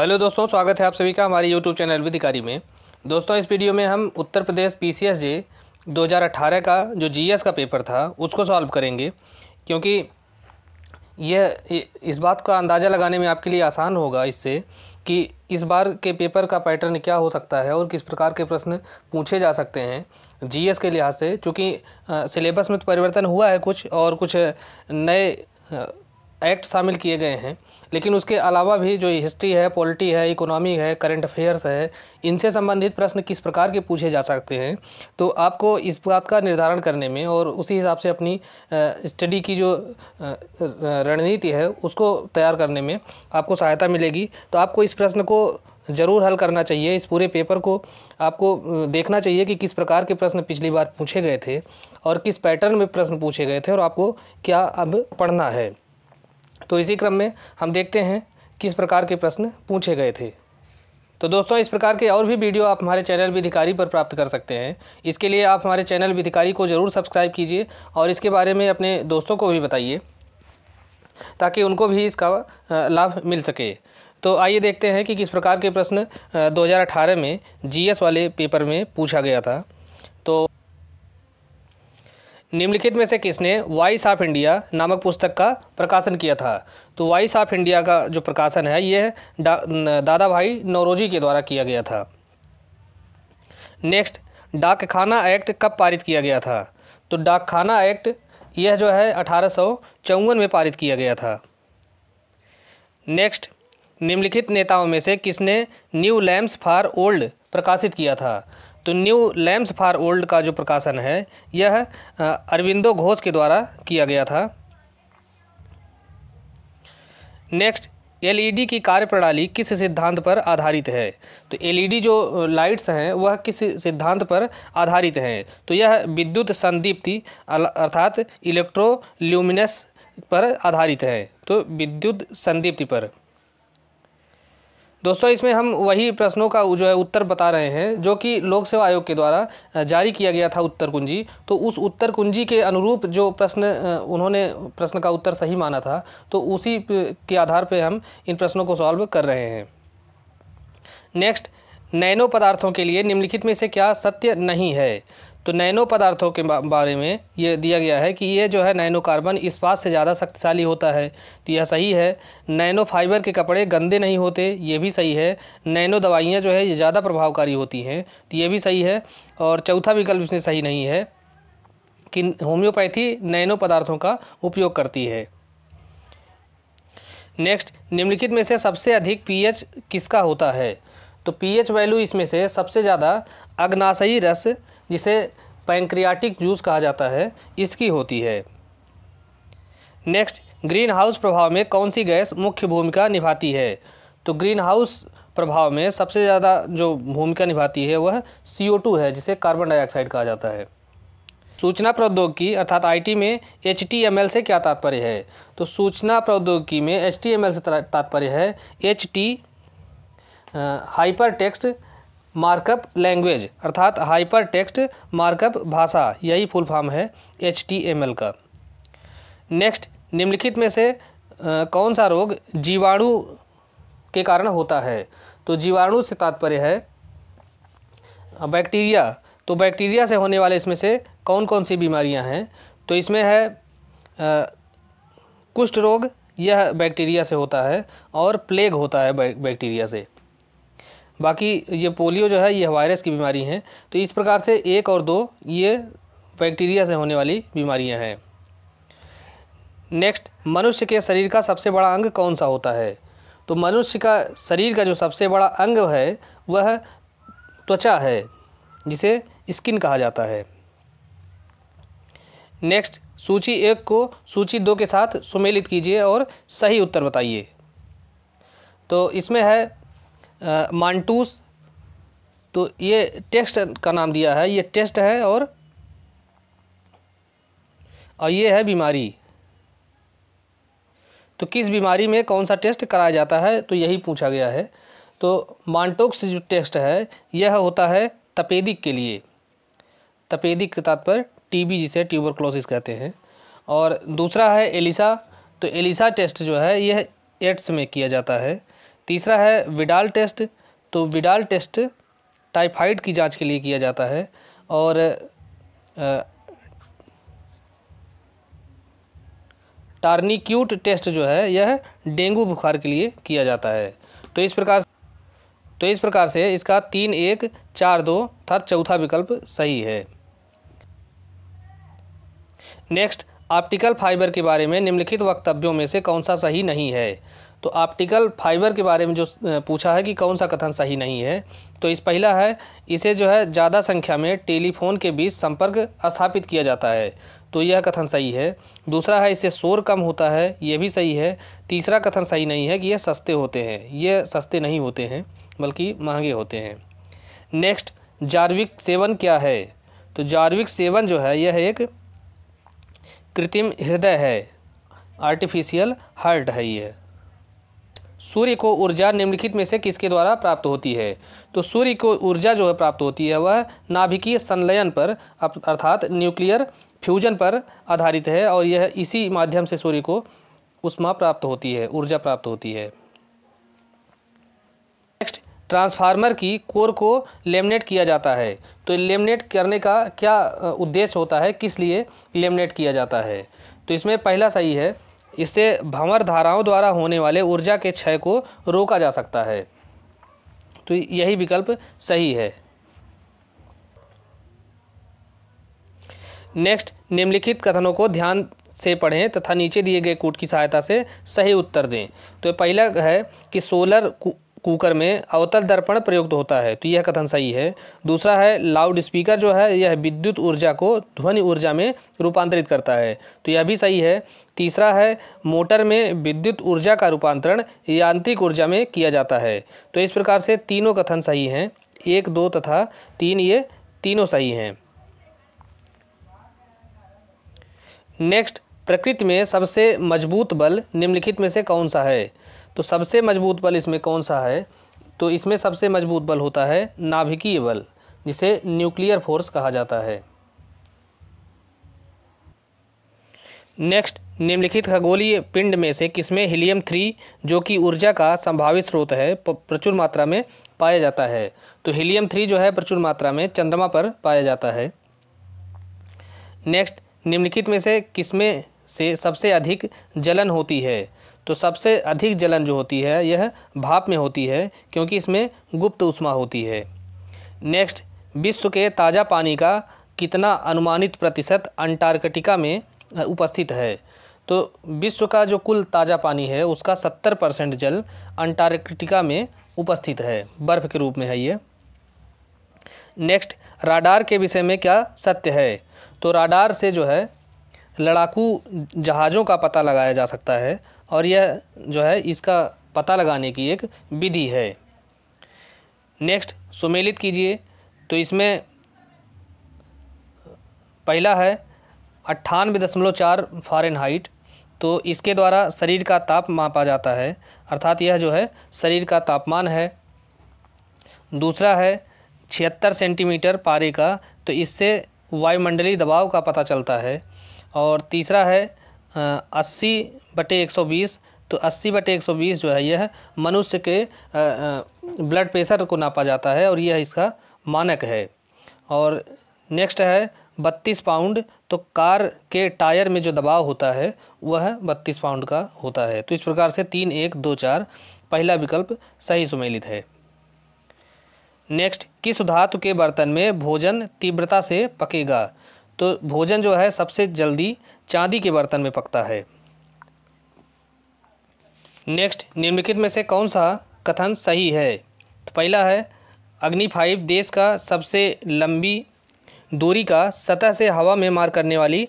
hello दोस्तों स्वागत है आप सभी का हमारे यूट्यूब चैनल विधिकारी में दोस्तों इस वीडियो में हम उत्तर प्रदेश पी सी एस जे दो हज़ार का जो जी एस का पेपर था उसको सॉल्व करेंगे क्योंकि यह इस बात का अंदाज़ा लगाने में आपके लिए आसान होगा इससे कि इस बार के पेपर का पैटर्न क्या हो सकता है और किस प्रकार के प्रश्न पूछे जा सकते हैं जीएस के लिहाज से चूँकि सिलेबस में तो परिवर्तन हुआ है कुछ और कुछ नए एक्ट शामिल किए गए हैं लेकिन उसके अलावा भी जो हिस्ट्री है पॉलिटी है इकोनॉमी है करंट अफेयर्स है इनसे संबंधित प्रश्न किस प्रकार के पूछे जा सकते हैं तो आपको इस बात का निर्धारण करने में और उसी हिसाब से अपनी स्टडी की जो रणनीति है उसको तैयार करने में आपको सहायता मिलेगी तो आपको इस प्रश्न को ज़रूर हल करना चाहिए इस पूरे पेपर को आपको देखना चाहिए कि किस प्रकार के प्रश्न पिछली बार पूछे गए थे और किस पैटर्न में प्रश्न पूछे गए थे और आपको क्या अब पढ़ना है तो इसी क्रम में हम देखते हैं किस प्रकार के प्रश्न पूछे गए थे तो दोस्तों इस प्रकार के और भी वीडियो आप हमारे चैनल विधिकारी पर प्राप्त कर सकते हैं इसके लिए आप हमारे चैनल विधिकारी को ज़रूर सब्सक्राइब कीजिए और इसके बारे में अपने दोस्तों को भी बताइए ताकि उनको भी इसका लाभ मिल सके तो आइए देखते हैं कि किस प्रकार के प्रश्न 2018 में जीएस वाले पेपर में पूछा गया था तो निम्नलिखित में से किसने वॉइस ऑफ इंडिया नामक पुस्तक का प्रकाशन किया था तो वॉइस ऑफ इंडिया का जो प्रकाशन है यह दादा भाई नौरोजी के द्वारा किया गया था नेक्स्ट डाकखाना एक्ट कब पारित किया गया था तो डाकखाना एक्ट यह जो है अठारह में पारित किया गया था नेक्स्ट निम्नलिखित नेताओं में से किसने न्यू लैम्स फॉर ओल्ड प्रकाशित किया था तो न्यू लैम्प्स फॉर ओल्ड का जो प्रकाशन है यह अरविंदो घोष के द्वारा किया गया था नेक्स्ट एलईडी की कार्यप्रणाली किस सिद्धांत पर आधारित है तो एलईडी जो लाइट्स हैं वह किस सिद्धांत पर आधारित हैं तो यह विद्युत संदीप्ति अर्थात इलेक्ट्रोल्यूमिनस पर आधारित है तो विद्युत संदीप्ति पर दोस्तों इसमें हम वही प्रश्नों का जो है उत्तर बता रहे हैं जो कि लोक सेवा आयोग के द्वारा जारी किया गया था उत्तर कुंजी तो उस उत्तर कुंजी के अनुरूप जो प्रश्न उन्होंने प्रश्न का उत्तर सही माना था तो उसी के आधार पर हम इन प्रश्नों को सॉल्व कर रहे हैं नेक्स्ट नैनो पदार्थों के लिए निम्नलिखित में से क्या सत्य नहीं है तो नैनो पदार्थों के बारे में ये दिया गया है कि ये जो है नैनो कार्बन इस्पात से ज़्यादा शक्तिशाली होता है तो यह सही है नैनो फाइबर के कपड़े गंदे नहीं होते ये भी सही है नैनो दवाइयाँ जो है ये ज़्यादा प्रभावकारी होती हैं तो ये भी सही है और चौथा विकल्प इसमें सही नहीं है कि होम्योपैथी नैनो पदार्थों का उपयोग करती है नेक्स्ट निम्नलिखित में से सबसे अधिक पीएच किसका होता है तो पीएच वैल्यू इसमें से सबसे ज़्यादा अग्नाशयी रस जिसे पैंक्रियाटिक जूस कहा जाता है इसकी होती है नेक्स्ट ग्रीन हाउस प्रभाव में कौन सी गैस मुख्य भूमिका निभाती है तो ग्रीन हाउस प्रभाव में सबसे ज़्यादा जो भूमिका निभाती है वह सी है जिसे कार्बन डाइऑक्साइड कहा जाता है सूचना प्रौद्योगिकी अर्थात आईटी में एच से क्या तात्पर्य है तो सूचना प्रौद्योगिकी में एच से तात्पर्य है H T hyper text markup language अर्थात हाइपर टेक्स्ट मार्कअप भाषा यही फुल फॉर्म है एच का नेक्स्ट निम्नलिखित में से आ, कौन सा रोग जीवाणु के कारण होता है तो जीवाणु से तात्पर्य है बैक्टीरिया तो बैक्टीरिया से होने वाले इसमें से कौन कौन सी बीमारियां हैं तो इसमें है कुष्ठ रोग यह बैक्टीरिया से होता है और प्लेग होता है बैक्टीरिया से बाकी ये पोलियो जो है ये वायरस की बीमारी हैं तो इस प्रकार से एक और दो ये बैक्टीरिया से होने वाली बीमारियां हैं नेक्स्ट मनुष्य के शरीर का सबसे बड़ा अंग कौन सा होता है तो मनुष्य का शरीर का जो सबसे बड़ा अंग है वह त्वचा है जिसे स्किन कहा जाता है नेक्स्ट सूची एक को सूची दो के साथ सुमेलित कीजिए और सही उत्तर बताइए तो इसमें है मानटूस तो ये टेक्स्ट का नाम दिया है ये टेस्ट है और और ये है बीमारी तो किस बीमारी में कौन सा टेस्ट कराया जाता है तो यही पूछा गया है तो मानटोक्स जो टेस्ट है यह होता है तपेदिक के लिए तपेदिक के तात्पर्य टीबी जिसे ट्यूबरक्लोसिस कहते हैं और दूसरा है एलिसा तो एलिसा टेस्ट जो है यह एड्स में किया जाता है तीसरा है विडाल टेस्ट तो विडाल टेस्ट टाइफाइड की जांच के लिए किया जाता है और टार्निक्यूट टेस्ट जो है यह डेंगू बुखार के लिए किया जाता है तो इस प्रकार तो इस प्रकार से इसका तीन एक चार दो अर्थात चौथा विकल्प सही है नेक्स्ट ऑप्टिकल फाइबर के बारे में निम्नलिखित वक्तव्यों में से कौन सा सही नहीं है तो ऑप्टिकल फाइबर के बारे में जो पूछा है कि कौन सा कथन सही नहीं है तो इस पहला है इसे जो है ज़्यादा संख्या में टेलीफोन के बीच संपर्क स्थापित किया जाता है तो यह कथन सही है दूसरा है इसे शोर कम होता है यह भी सही है तीसरा कथन सही नहीं है कि यह सस्ते होते हैं यह सस्ते नहीं होते हैं बल्कि महंगे होते हैं नेक्स्ट जार्विक सेवन क्या है तो जार्विक सेवन जो है यह एक कृत्रिम हृदय है आर्टिफिशियल हार्ट है यह सूर्य को ऊर्जा निम्नलिखित में से किसके द्वारा प्राप्त होती है तो सूर्य को ऊर्जा जो है प्राप्त होती है वह नाभिकीय संलयन पर अर्थात न्यूक्लियर फ्यूजन पर आधारित है और यह इसी माध्यम से सूर्य को उष्मा प्राप्त होती है ऊर्जा प्राप्त होती है नेक्स्ट ट्रांसफार्मर की कोर को लेमिनेट किया जाता है तो लेमिनेट करने का क्या उद्देश्य होता है किस लिए लेमिनेट किया जाता है तो इसमें पहला सही है इससे भंवर धाराओं द्वारा होने वाले ऊर्जा के क्षय को रोका जा सकता है तो यही विकल्प सही है नेक्स्ट निम्नलिखित कथनों को ध्यान से पढ़ें तथा नीचे दिए गए कूट की सहायता से सही उत्तर दें तो पहला है कि सोलर कुकर में अवतल दर्पण प्रयुक्त होता है तो यह कथन सही है दूसरा है लाउड स्पीकर जो है यह विद्युत ऊर्जा को ध्वनि ऊर्जा में रूपांतरित करता है तो यह भी सही है तीसरा है मोटर में विद्युत ऊर्जा का रूपांतरण यांत्रिक ऊर्जा में किया जाता है तो इस प्रकार से तीनों कथन सही हैं एक दो तथा तीन ये तीनों सही हैं नेक्स्ट प्रकृति में सबसे मजबूत बल निम्नलिखित में से कौन सा है तो सबसे मजबूत बल इसमें कौन सा है तो इसमें सबसे मजबूत बल होता है नाभिकीय बल जिसे न्यूक्लियर फोर्स कहा जाता है नेक्स्ट निम्नलिखित खगोलीय पिंड में से किसमें हीलियम थ्री जो कि ऊर्जा का संभावित स्रोत है प्रचुर मात्रा में पाया जाता है तो हीलियम थ्री जो है प्रचुर मात्रा में चंद्रमा पर पाया जाता है नेक्स्ट निम्नलिखित में से किसमें से सबसे अधिक जलन होती है तो सबसे अधिक जलन जो होती है यह भाप में होती है क्योंकि इसमें गुप्त उष्मा होती है नेक्स्ट विश्व के ताज़ा पानी का कितना अनुमानित प्रतिशत अंटार्कटिका में उपस्थित है तो विश्व का जो कुल ताज़ा पानी है उसका सत्तर परसेंट जल अंटार्कटिका में उपस्थित है बर्फ़ के रूप में है ये नेक्स्ट राडार के विषय में क्या सत्य है तो राडार से जो है लड़ाकू जहाज़ों का पता लगाया जा सकता है और यह जो है इसका पता लगाने की एक विधि है नेक्स्ट सुमेलित कीजिए तो इसमें पहला है अट्ठानवे दशमलव चार फॉरन हाइट तो इसके द्वारा शरीर का ताप मापा जाता है अर्थात यह जो है शरीर का तापमान है दूसरा है छिहत्तर सेंटीमीटर पारे का तो इससे वायुमंडलीय दबाव का पता चलता है और तीसरा है अस्सी बटे एक सौ बीस तो अस्सी बटे एक सौ बीस जो है यह मनुष्य के ब्लड प्रेशर को नापा जाता है और यह इसका मानक है और नेक्स्ट है बत्तीस पाउंड तो कार के टायर में जो दबाव होता है वह बत्तीस पाउंड का होता है तो इस प्रकार से तीन एक दो चार पहला विकल्प सही सुमेलित है नेक्स्ट किस धातु के बर्तन में भोजन तीव्रता से पकेगा तो भोजन जो है सबसे जल्दी चांदी के बर्तन में पकता है नेक्स्ट निम्नलिखित में से कौन सा कथन सही है तो पहला है अग्नि फाइव देश का सबसे लंबी दूरी का सतह से हवा में मार करने वाली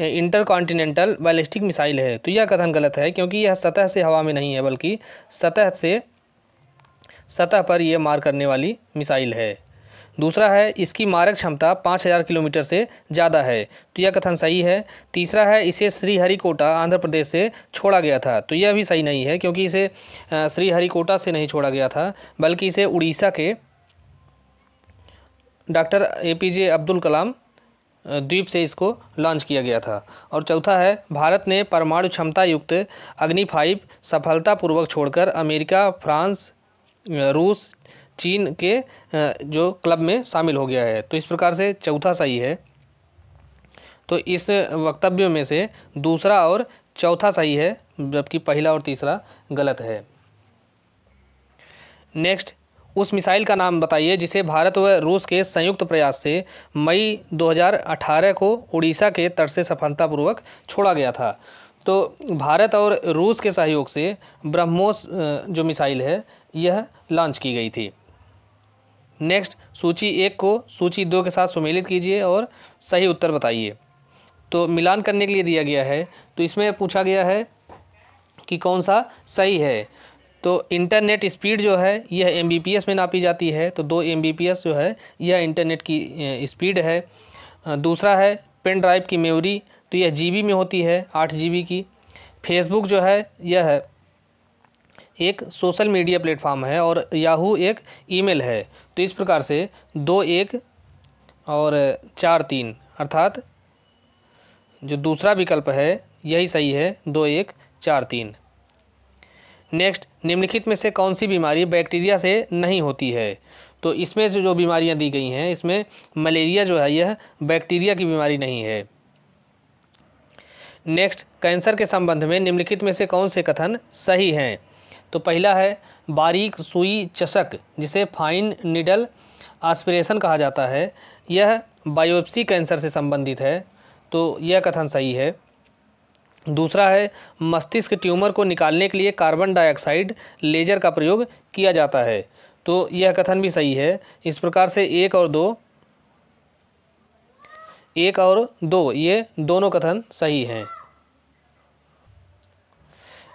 इंटरकॉन्टिनेंटल बैलिस्टिक मिसाइल है तो यह कथन गलत है क्योंकि यह सतह से हवा में नहीं है बल्कि सतह से सतह पर यह मार करने वाली मिसाइल है दूसरा है इसकी मारक क्षमता 5000 किलोमीटर से ज़्यादा है तो यह कथन सही है तीसरा है इसे श्रीहरिकोटा आंध्र प्रदेश से छोड़ा गया था तो यह भी सही नहीं है क्योंकि इसे श्रीहरिकोटा से नहीं छोड़ा गया था बल्कि इसे उड़ीसा के doctor A P J Abdul Kalam द्वीप से इसको लॉन्च किया गया था और चौथा है भारत ने परमाणु क्षमता युक्त अग्नि फाइव सफलतापूर्वक छोड़कर अमेरिका फ्रांस रूस चीन के जो क्लब में शामिल हो गया है तो इस प्रकार से चौथा सही है तो इस वक्तव्य में से दूसरा और चौथा सही है जबकि पहला और तीसरा गलत है नेक्स्ट उस मिसाइल का नाम बताइए जिसे भारत व रूस के संयुक्त प्रयास से मई 2018 को उड़ीसा के तट से सफलतापूर्वक छोड़ा गया था तो भारत और रूस के सहयोग से ब्रह्मोस जो मिसाइल है यह लॉन्च की गई थी नेक्स्ट सूची एक को सूची दो के साथ सुमेलित कीजिए और सही उत्तर बताइए तो मिलान करने के लिए दिया गया है तो इसमें पूछा गया है कि कौन सा सही है तो इंटरनेट स्पीड जो है यह एम में नापी जाती है तो दो एम जो है यह इंटरनेट की स्पीड है दूसरा है पेन ड्राइव की मेमोरी तो यह जी में होती है आठ जी की फेसबुक जो है यह एक सोशल मीडिया प्लेटफॉर्म है और याहू एक ईमेल है तो इस प्रकार से दो एक और चार तीन अर्थात जो दूसरा विकल्प है यही सही है दो एक चार तीन नेक्स्ट निम्नलिखित में से कौन सी बीमारी बैक्टीरिया से नहीं होती है तो इसमें से जो बीमारियां दी गई हैं इसमें मलेरिया जो है यह बैक्टीरिया की बीमारी नहीं है नेक्स्ट कैंसर के संबंध में निम्नलिखित में से कौन से कथन सही हैं तो पहला है बारीक सुई चषक जिसे फाइन निडल आस्पिरेशन कहा जाता है यह बायोप्सी कैंसर से संबंधित है तो यह कथन सही है दूसरा है मस्तिष्क ट्यूमर को निकालने के लिए कार्बन डाइऑक्साइड लेजर का प्रयोग किया जाता है तो यह कथन भी सही है इस प्रकार से एक और दो एक और दो ये दोनों कथन सही हैं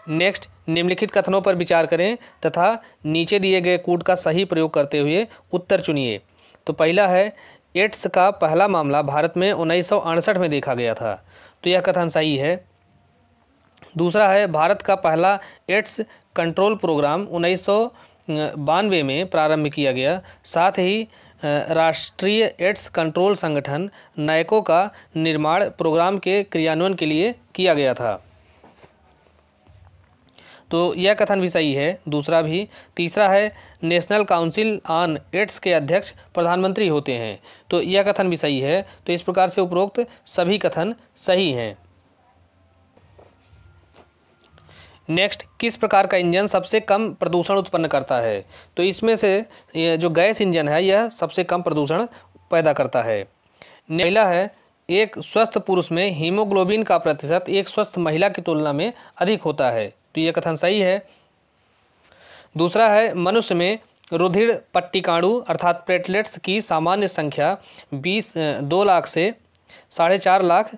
नेक्स्ट निम्नलिखित कथनों पर विचार करें तथा नीचे दिए गए कूट का सही प्रयोग करते हुए उत्तर चुनिए तो पहला है एड्स का पहला मामला भारत में उन्नीस में देखा गया था तो यह कथन सही है दूसरा है भारत का पहला एड्स कंट्रोल प्रोग्राम उन्नीस बानवे में प्रारंभ किया गया साथ ही राष्ट्रीय एड्स कंट्रोल संगठन नायकों का निर्माण प्रोग्राम के क्रियान्वयन के लिए किया गया था तो यह कथन भी सही है दूसरा भी तीसरा है नेशनल काउंसिल ऑन एड्स के अध्यक्ष प्रधानमंत्री होते हैं तो यह कथन भी सही है तो इस प्रकार से उपरोक्त सभी कथन सही हैं नेक्स्ट किस प्रकार का इंजन सबसे कम प्रदूषण उत्पन्न करता है तो इसमें से जो गैस इंजन है यह सबसे कम प्रदूषण पैदा करता है पहला है एक स्वस्थ पुरुष में हीमोग्लोबिन का प्रतिशत एक स्वस्थ महिला की तुलना में अधिक होता है तो यह कथन सही है दूसरा है मनुष्य में रुधिर पट्टिकाणु अर्थात प्लेटलेट्स की सामान्य संख्या बीस दो लाख से साढ़े चार लाख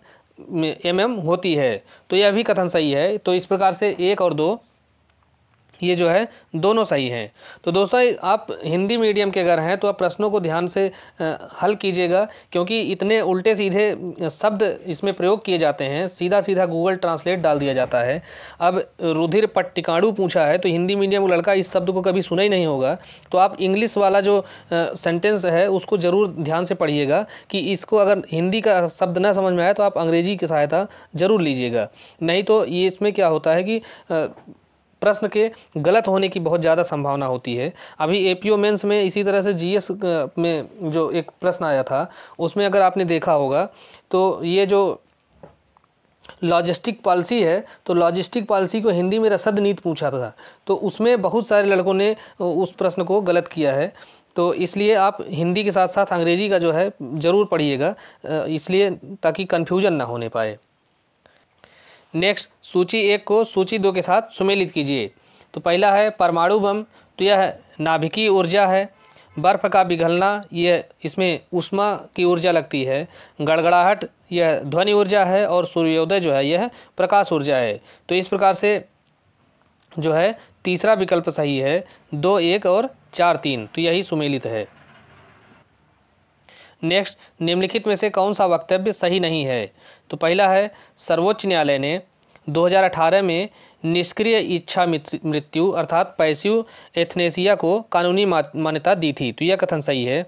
एम होती है तो यह भी कथन सही है तो इस प्रकार से एक और दो ये जो है दोनों सही हैं तो दोस्तों आप हिंदी मीडियम के अगर हैं तो आप प्रश्नों को ध्यान से हल कीजिएगा क्योंकि इतने उल्टे सीधे शब्द इसमें प्रयोग किए जाते हैं सीधा सीधा गूगल ट्रांसलेट डाल दिया जाता है अब रुधिर पट्टिकाणु पूछा है तो हिंदी मीडियम लड़का इस शब्द को कभी सुना ही नहीं होगा तो आप इंग्लिश वाला जो सेंटेंस है उसको ज़रूर ध्यान से पढ़िएगा कि इसको अगर हिंदी का शब्द ना समझ में आए तो आप अंग्रेज़ी की सहायता ज़रूर लीजिएगा नहीं तो ये इसमें क्या होता है कि प्रश्न के गलत होने की बहुत ज़्यादा संभावना होती है अभी ए पी में इसी तरह से जी में जो एक प्रश्न आया था उसमें अगर आपने देखा होगा तो ये जो लॉजिस्टिक पॉलिसी है तो लॉजिस्टिक पॉलिसी को हिंदी में रसद नीति पूछा था तो उसमें बहुत सारे लड़कों ने उस प्रश्न को गलत किया है तो इसलिए आप हिंदी के साथ साथ अंग्रेजी का जो है ज़रूर पढ़िएगा इसलिए ताकि कन्फ्यूजन ना होने पाए नेक्स्ट सूची एक को सूची दो के साथ सुमेलित कीजिए तो पहला है परमाणु बम तो यह नाभिकीय ऊर्जा है बर्फ़ का पिघलना यह इसमें उष्मा की ऊर्जा लगती है गड़गड़ाहट यह ध्वनि ऊर्जा है और सूर्योदय जो है यह प्रकाश ऊर्जा है तो इस प्रकार से जो है तीसरा विकल्प सही है दो एक और चार तीन तो यही सुमेलित है नेक्स्ट निम्नलिखित में से कौन सा वक्तव्य सही नहीं है तो पहला है सर्वोच्च न्यायालय ने 2018 में निष्क्रिय इच्छा मृत्यु अर्थात पैसिव एथनेसिया को कानूनी मान्यता दी थी तो यह कथन सही है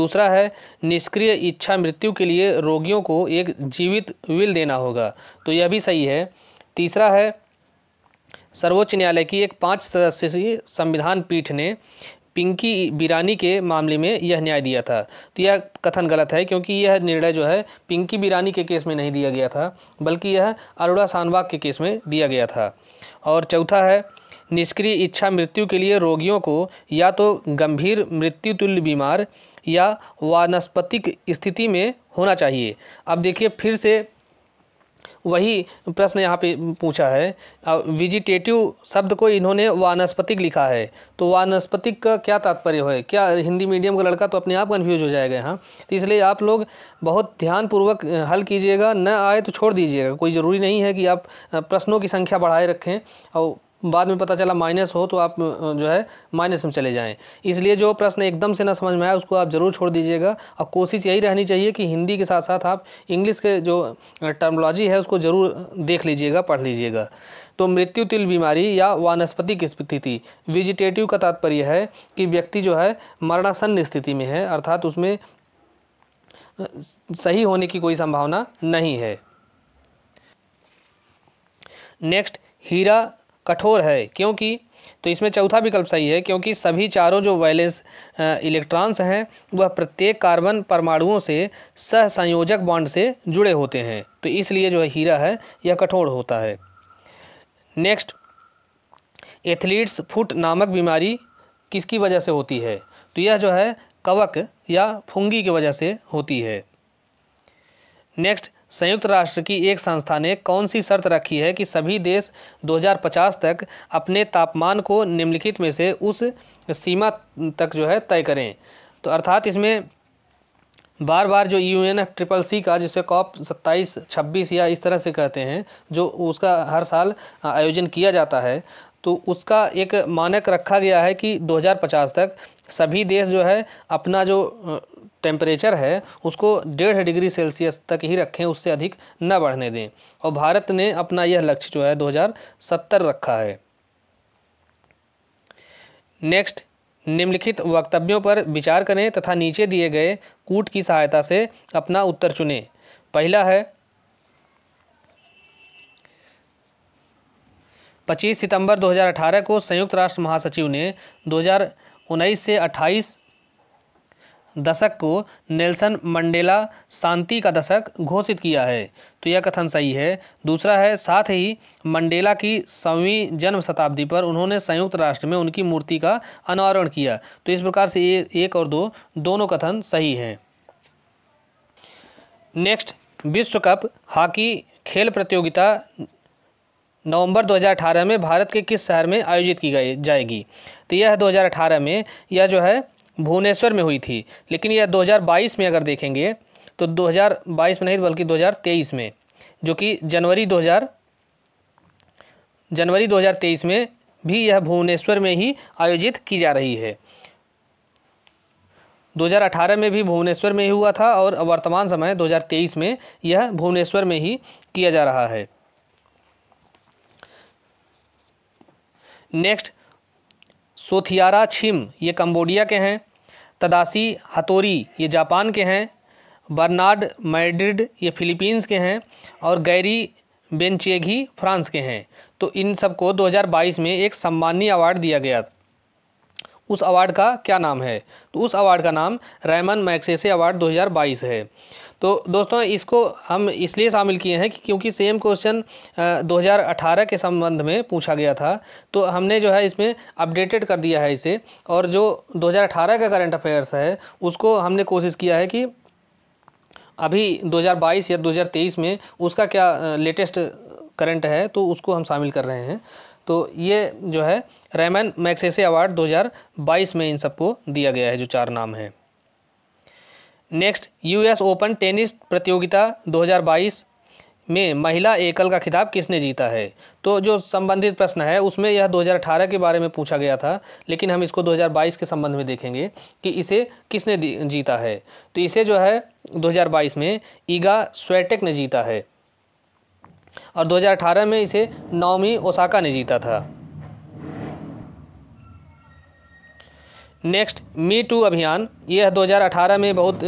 दूसरा है निष्क्रिय इच्छा मृत्यु के लिए रोगियों को एक जीवित विल देना होगा तो यह भी सही है तीसरा है सर्वोच्च न्यायालय की एक पाँच सदस्यीय संविधान पीठ ने पिंकी बिरानी के मामले में यह न्याय दिया था तो यह कथन गलत है क्योंकि यह निर्णय जो है पिंकी बिरानी के केस में नहीं दिया गया था बल्कि यह अरोड़ा सानवाग के केस में दिया गया था और चौथा है निष्क्रिय इच्छा मृत्यु के लिए रोगियों को या तो गंभीर मृत्यु तुल्य बीमार या वानस्पतिक स्थिति में होना चाहिए अब देखिए फिर से वही प्रश्न यहाँ पे पूछा है विजिटेटिव शब्द को इन्होंने वानस्पतिक लिखा है तो वानस्पतिक का क्या तात्पर्य है क्या हिंदी मीडियम का लड़का तो अपने आप कन्फ्यूज हो जाएगा यहाँ तो इसलिए आप लोग बहुत ध्यानपूर्वक हल कीजिएगा न आए तो छोड़ दीजिएगा कोई ज़रूरी नहीं है कि आप प्रश्नों की संख्या बढ़ाए रखें और बाद में पता चला माइनस हो तो आप जो है माइनस में चले जाएँ इसलिए जो प्रश्न एकदम से ना समझ में आए उसको आप ज़रूर छोड़ दीजिएगा और कोशिश यही रहनी चाहिए कि हिंदी के साथ साथ आप इंग्लिश के जो टर्मोलॉजी है उसको ज़रूर देख लीजिएगा पढ़ लीजिएगा तो मृत्यु तिल बीमारी या वानस्पतिक स्थिति विजिटेटिव का तात्पर्य है कि व्यक्ति जो है मरणासन्न स्थिति में है अर्थात उसमें सही होने की कोई संभावना नहीं है नेक्स्ट हीरा कठोर है क्योंकि तो इसमें चौथा विकल्प सही है क्योंकि सभी चारों जो वैलेंस इलेक्ट्रॉन्स हैं वह प्रत्येक कार्बन परमाणुओं से सह संयोजक बॉन्ड से जुड़े होते हैं तो इसलिए जो है हीरा है यह कठोर होता है नेक्स्ट एथलीट्स फुट नामक बीमारी किसकी वजह से होती है तो यह जो है कवक या फुंगी की वजह से होती है नेक्स्ट संयुक्त राष्ट्र की एक संस्था ने कौन सी शर्त रखी है कि सभी देश 2050 तक अपने तापमान को निम्नलिखित में से उस सीमा तक जो है तय करें तो अर्थात इसमें बार बार जो U N F triple C का जिसे कॉप सत्ताईस छब्बीस या इस तरह से कहते हैं जो उसका हर साल आयोजन किया जाता है तो उसका एक मानक रखा गया है कि 2050 तक सभी देश जो है अपना जो टेम्परेचर है उसको डेढ़ डिग्री सेल्सियस तक ही रखें उससे अधिक न बढ़ने दें और भारत ने अपना यह लक्ष्य जो है 2070 रखा है नेक्स्ट निम्नलिखित वक्तव्यों पर विचार करें तथा नीचे दिए गए कूट की सहायता से अपना उत्तर चुनें पहला है 25 सितंबर 2018 को संयुक्त राष्ट्र महासचिव ने उन्नीस से अट्ठाईस दशक को नेल्सन मंडेला शांति का दशक घोषित किया है तो यह कथन सही है दूसरा है साथ ही मंडेला की सौवीं जन्म शताब्दी पर उन्होंने संयुक्त राष्ट्र में उनकी मूर्ति का अनावरण किया तो इस प्रकार से एक और दो दोनों कथन सही हैं नेक्स्ट विश्व कप हॉकी खेल प्रतियोगिता नवंबर 2018 में भारत के किस शहर में आयोजित की गई जाएगी तो यह 2018 में यह जो है भुवनेश्वर में हुई थी लेकिन यह 2022 में अगर देखेंगे तो 2022 में नहीं बल्कि 2023 में जो कि जनवरी 2000 जनवरी 2023 में भी यह भुवनेश्वर में ही आयोजित की जा रही है 2018 में भी भुवनेश्वर में ही हुआ था और वर्तमान समय 2023 में यह भुवनेश्वर में ही किया जा रहा है नेक्स्ट सोथियारा छिम ये कंबोडिया के हैं तदासी हथोरी ये जापान के हैं बर्नार्ड मैड्रिड ये फिलीपींस के हैं और गैरी बेंचेगी फ्रांस के हैं तो इन सबको 2022 में एक सम्मानीय अवार्ड दिया गया उस अवार्ड का क्या नाम है तो उस अवार्ड का नाम रैमन मैक्सेसे अवार्ड 2022 है तो दोस्तों इसको हम इसलिए शामिल किए हैं कि क्योंकि सेम क्वेश्चन 2018 के संबंध में पूछा गया था तो हमने जो है इसमें अपडेटेड कर दिया है इसे और जो 2018 का करंट अफेयर्स है उसको हमने कोशिश किया है कि अभी 2022 या 2023 में उसका क्या लेटेस्ट करंट है तो उसको हम शामिल कर रहे हैं तो ये जो है रेमन मैक्सेसे अवार्ड 2022 में इन सबको दिया गया है जो चार नाम हैं नेक्स्ट यूएस ओपन टेनिस प्रतियोगिता 2022 में महिला एकल का खिताब किसने जीता है तो जो संबंधित प्रश्न है उसमें यह 2018 के बारे में पूछा गया था लेकिन हम इसको 2022 के संबंध में देखेंगे कि इसे किसने जीता है तो इसे जो है 2022 में ईगा स्वेटेक ने जीता है और 2018 में इसे नौमी ओसाका ने जीता था नेक्स्ट मी टू अभियान यह 2018 में बहुत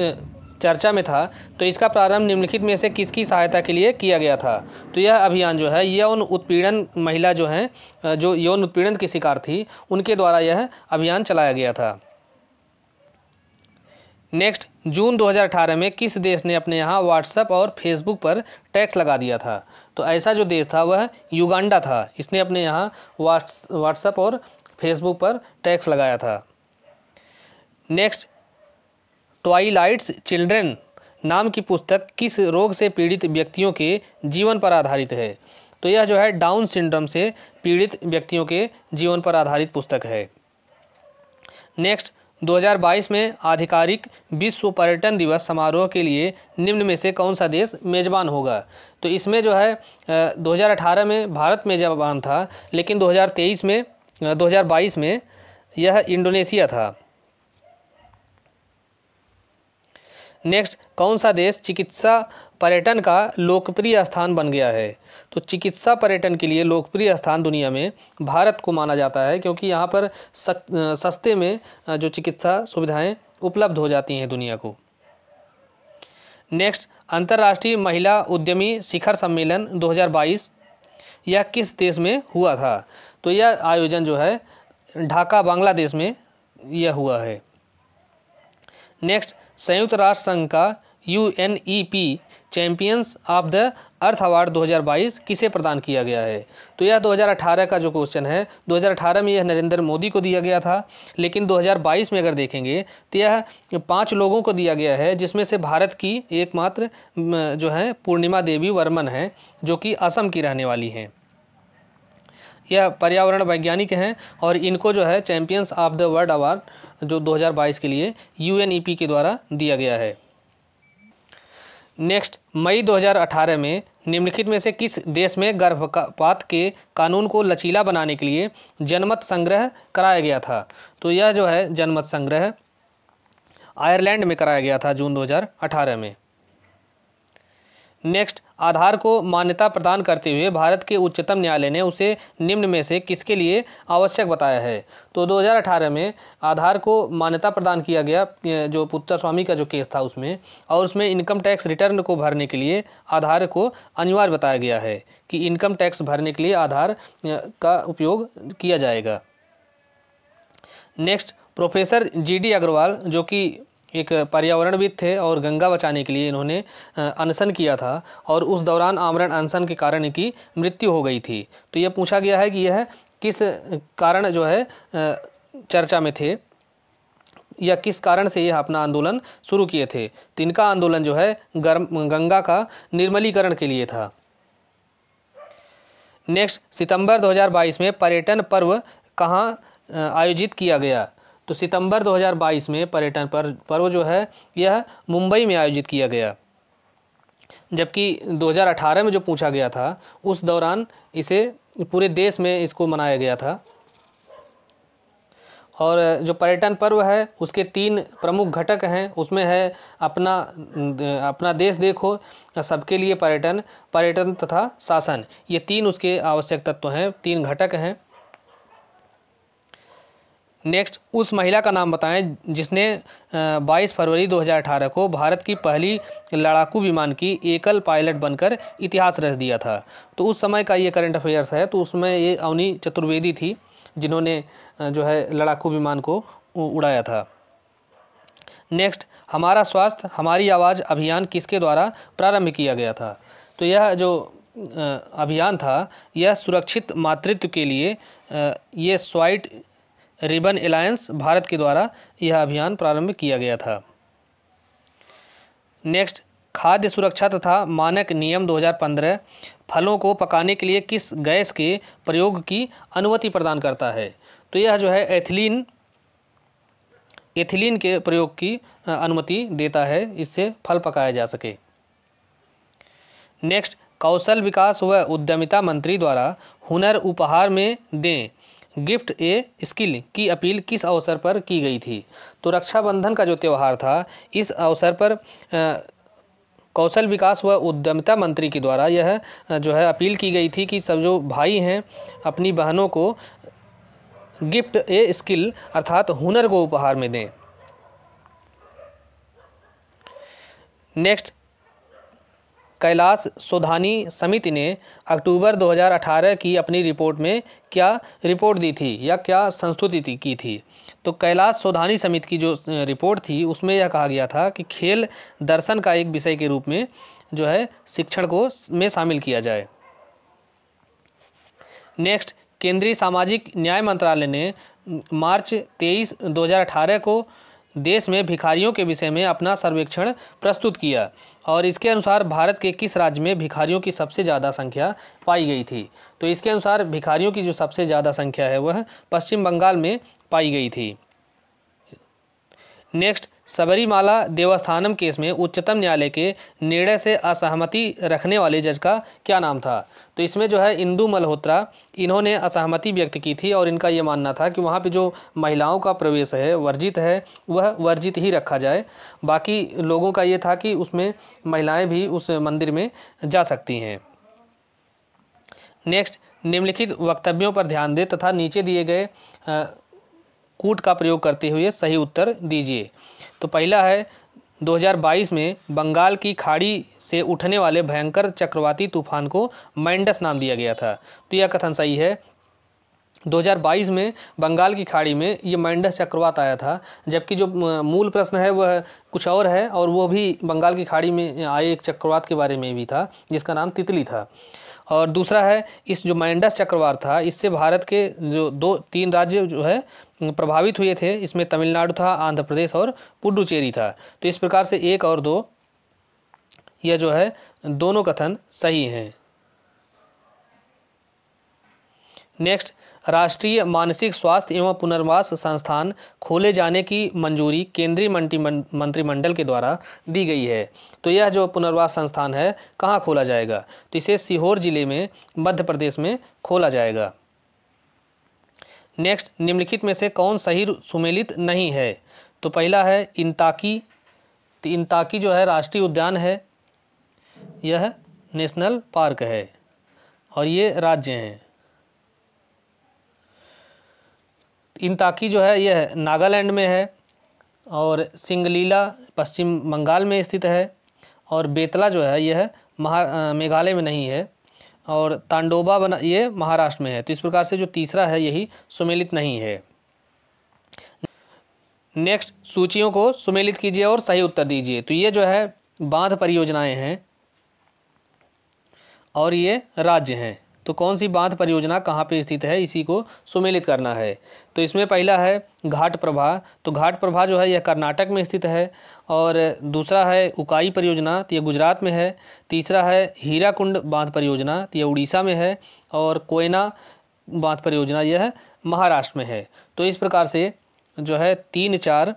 चर्चा में था तो इसका प्रारंभ निम्नलिखित में से किसकी सहायता के लिए किया गया था तो यह अभियान जो है यौन उत्पीड़न महिला जो हैं जो यौन उत्पीड़न की शिकार थी उनके द्वारा यह अभियान चलाया गया था नेक्स्ट जून 2018 में किस देश ने अपने यहाँ व्हाट्सएप और फेसबुक पर टैक्स लगा दिया था तो ऐसा जो देश था वह युगांडा था इसने अपने यहाँ व्हाट्सएप और फेसबुक पर टैक्स लगाया था नेक्स्ट ट्वाइलाइट्स चिल्ड्रन नाम की पुस्तक किस रोग से पीड़ित व्यक्तियों के जीवन पर आधारित है तो यह जो है डाउन सिंड्रोम से पीड़ित व्यक्तियों के जीवन पर आधारित पुस्तक है नेक्स्ट 2022 में आधिकारिक विश्व पर्यटन दिवस समारोह के लिए निम्न में से कौन सा देश मेज़बान होगा तो इसमें जो है 2018 में भारत मेज़बान था लेकिन 2023 में 2022 में यह इंडोनेशिया था नेक्स्ट कौन सा देश चिकित्सा पर्यटन का लोकप्रिय स्थान बन गया है तो चिकित्सा पर्यटन के लिए लोकप्रिय स्थान दुनिया में भारत को माना जाता है क्योंकि यहाँ पर सस्ते में जो चिकित्सा सुविधाएं उपलब्ध हो जाती हैं दुनिया को नेक्स्ट अंतर्राष्ट्रीय महिला उद्यमी शिखर सम्मेलन 2022 यह किस देश में हुआ था तो यह आयोजन जो है ढाका बांग्लादेश में यह हुआ है नेक्स्ट संयुक्त राष्ट्र संघ का U N E P champions of the earth award 2022 किसे प्रदान किया गया है तो यह 2018 का जो क्वेश्चन है 2018 में यह नरेंद्र मोदी को दिया गया था लेकिन 2022 में अगर देखेंगे तो यह पांच लोगों को दिया गया है जिसमें से भारत की एकमात्र जो है पूर्णिमा देवी वर्मन है जो कि असम की रहने वाली हैं यह पर्यावरण वैज्ञानिक हैं और इनको जो है champions of the world award जो 2022 के लिए यू e के द्वारा दिया गया है नेक्स्ट मई 2018 में निम्नलिखित में से किस देश में गर्भपात के कानून को लचीला बनाने के लिए जनमत संग्रह कराया गया था तो यह जो है जनमत संग्रह आयरलैंड में कराया गया था जून 2018 में नेक्स्ट आधार को मान्यता प्रदान करते हुए भारत के उच्चतम न्यायालय ने उसे निम्न में से किसके लिए आवश्यक बताया है तो 2018 में आधार को मान्यता प्रदान किया गया जो पुत्र स्वामी का जो केस था उसमें और उसमें इनकम टैक्स रिटर्न को भरने के लिए आधार को अनिवार्य बताया गया है कि इनकम टैक्स भरने के लिए आधार का उपयोग किया जाएगा next professor G D Agrawal जो कि एक पर्यावरणविद थे और गंगा बचाने के लिए इन्होंने अनशन किया था और उस दौरान आमरण अनशन के कारण इनकी मृत्यु हो गई थी तो यह पूछा गया है कि यह किस कारण जो है चर्चा में थे या किस कारण से यह अपना आंदोलन शुरू किए थे तो इनका आंदोलन जो है गर्म गंगा का निर्मलीकरण के लिए था नेक्स्ट सितंबर 2022 में पर्यटन पर्व कहाँ आयोजित किया गया तो सितंबर 2022 में पर्यटन पर्व जो है यह मुंबई में आयोजित किया गया जबकि 2018 में जो पूछा गया था उस दौरान इसे पूरे देश में इसको मनाया गया था और जो पर्यटन पर्व है उसके तीन प्रमुख घटक हैं उसमें है अपना अपना देश देखो सबके लिए पर्यटन पर्यटन तथा शासन ये तीन उसके आवश्यक तत्व हैं तीन घटक हैं नेक्स्ट उस महिला का नाम बताएं जिसने 22 फरवरी 2018 को भारत की पहली लड़ाकू विमान की एकल पायलट बनकर इतिहास रच दिया था तो उस समय का ये करंट अफेयर्स है तो उसमें ये अवनी चतुर्वेदी थी जिन्होंने जो है लड़ाकू विमान को उड़ाया था नेक्स्ट हमारा स्वास्थ्य हमारी आवाज़ अभियान किसके द्वारा प्रारंभ किया गया था तो यह जो अभियान था यह सुरक्षित मातृत्व के लिए ये स्वाइट रिबन अलायंस भारत के द्वारा यह अभियान प्रारंभ किया गया था नेक्स्ट खाद्य सुरक्षा तथा मानक नियम 2015 फलों को पकाने के लिए किस गैस के प्रयोग की अनुमति प्रदान करता है तो यह जो है एथिलीन एथिलीन के प्रयोग की अनुमति देता है इससे फल पकाया जा सके नेक्स्ट कौशल विकास व उद्यमिता मंत्री द्वारा हुनर उपहार में दें गिफ्ट ए स्किल की अपील किस अवसर पर की गई थी तो रक्षाबंधन का जो त्यौहार था इस अवसर पर कौशल विकास व उद्यमिता मंत्री के द्वारा यह जो है अपील की गई थी कि सब जो भाई हैं अपनी बहनों को गिफ्ट ए स्किल अर्थात हुनर को उपहार में दें नेक्स्ट कैलाश सोधानी समिति ने अक्टूबर 2018 की अपनी रिपोर्ट में क्या रिपोर्ट दी थी या क्या संस्तुति की थी तो कैलाश सोधानी समिति की जो रिपोर्ट थी उसमें यह कहा गया था कि खेल दर्शन का एक विषय के रूप में जो है शिक्षण को में शामिल किया जाए नेक्स्ट केंद्रीय सामाजिक न्याय मंत्रालय ने मार्च 23 2018 को देश में भिखारियों के विषय में अपना सर्वेक्षण प्रस्तुत किया और इसके अनुसार भारत के किस राज्य में भिखारियों की सबसे ज़्यादा संख्या पाई गई थी तो इसके अनुसार भिखारियों की जो सबसे ज़्यादा संख्या है वह पश्चिम बंगाल में पाई गई थी नेक्स्ट सबरीमाला देवस्थानम केस में उच्चतम न्यायालय के निर्णय से असहमति रखने वाले जज का क्या नाम था तो इसमें जो है इंदू मल्होत्रा इन्होंने असहमति व्यक्त की थी और इनका ये मानना था कि वहाँ पे जो महिलाओं का प्रवेश है वर्जित है वह वर्जित ही रखा जाए बाकी लोगों का ये था कि उसमें महिलाएँ भी उस मंदिर में जा सकती हैं नेक्स्ट निम्नलिखित वक्तव्यों पर ध्यान दें तथा नीचे दिए गए कूट का प्रयोग करते हुए सही उत्तर दीजिए तो पहला है 2022 में बंगाल की खाड़ी से उठने वाले भयंकर चक्रवाती तूफान को मैंडस नाम दिया गया था तो यह कथन सही है 2022 में बंगाल की खाड़ी में ये मैंडस चक्रवात आया था जबकि जो मूल प्रश्न है वह कुछ और है और वो भी बंगाल की खाड़ी में आए एक चक्रवात के बारे में भी था जिसका नाम तितली था और दूसरा है इस जो मैंडस चक्रवात था इससे भारत के जो दो तीन राज्य जो है प्रभावित हुए थे इसमें तमिलनाडु था आंध्र प्रदेश और पुडुचेरी था तो इस प्रकार से एक और दो यह जो है दोनों कथन सही हैं नेक्स्ट राष्ट्रीय मानसिक स्वास्थ्य एवं पुनर्वास संस्थान खोले जाने की मंजूरी केंद्रीय मंत्रिमंडल के द्वारा दी गई है तो यह जो पुनर्वास संस्थान है कहाँ खोला जाएगा तो इसे सीहोर जिले में मध्य प्रदेश में खोला जाएगा नेक्स्ट निम्नलिखित में से कौन सही सुमेलित नहीं है तो पहला है इंताकी तो इंताकी जो है राष्ट्रीय उद्यान है यह नेशनल पार्क है और ये राज्य हैं इंताकी जो है यह नागालैंड में है और सिंगलीला पश्चिम बंगाल में स्थित है और बेतला जो है यह महा मेघालय में नहीं है और तांडोबा बना ये महाराष्ट्र में है तो इस प्रकार से जो तीसरा है यही सुमेलित नहीं है नेक्स्ट सूचियों को सुमेलित कीजिए और सही उत्तर दीजिए तो ये जो है बांध परियोजनाएं हैं और ये राज्य हैं तो कौन सी बांध परियोजना कहाँ पे स्थित है इसी को सुमेलित करना है तो इसमें पहला है घाट प्रभा तो घाट प्रभा जो है यह कर्नाटक में स्थित है और दूसरा है उकाई परियोजना तो यह गुजरात में है तीसरा है हीराकुंड बांध परियोजना तो यह उड़ीसा में है और कोयना बांध परियोजना यह महाराष्ट्र में है तो इस प्रकार से जो है तीन चार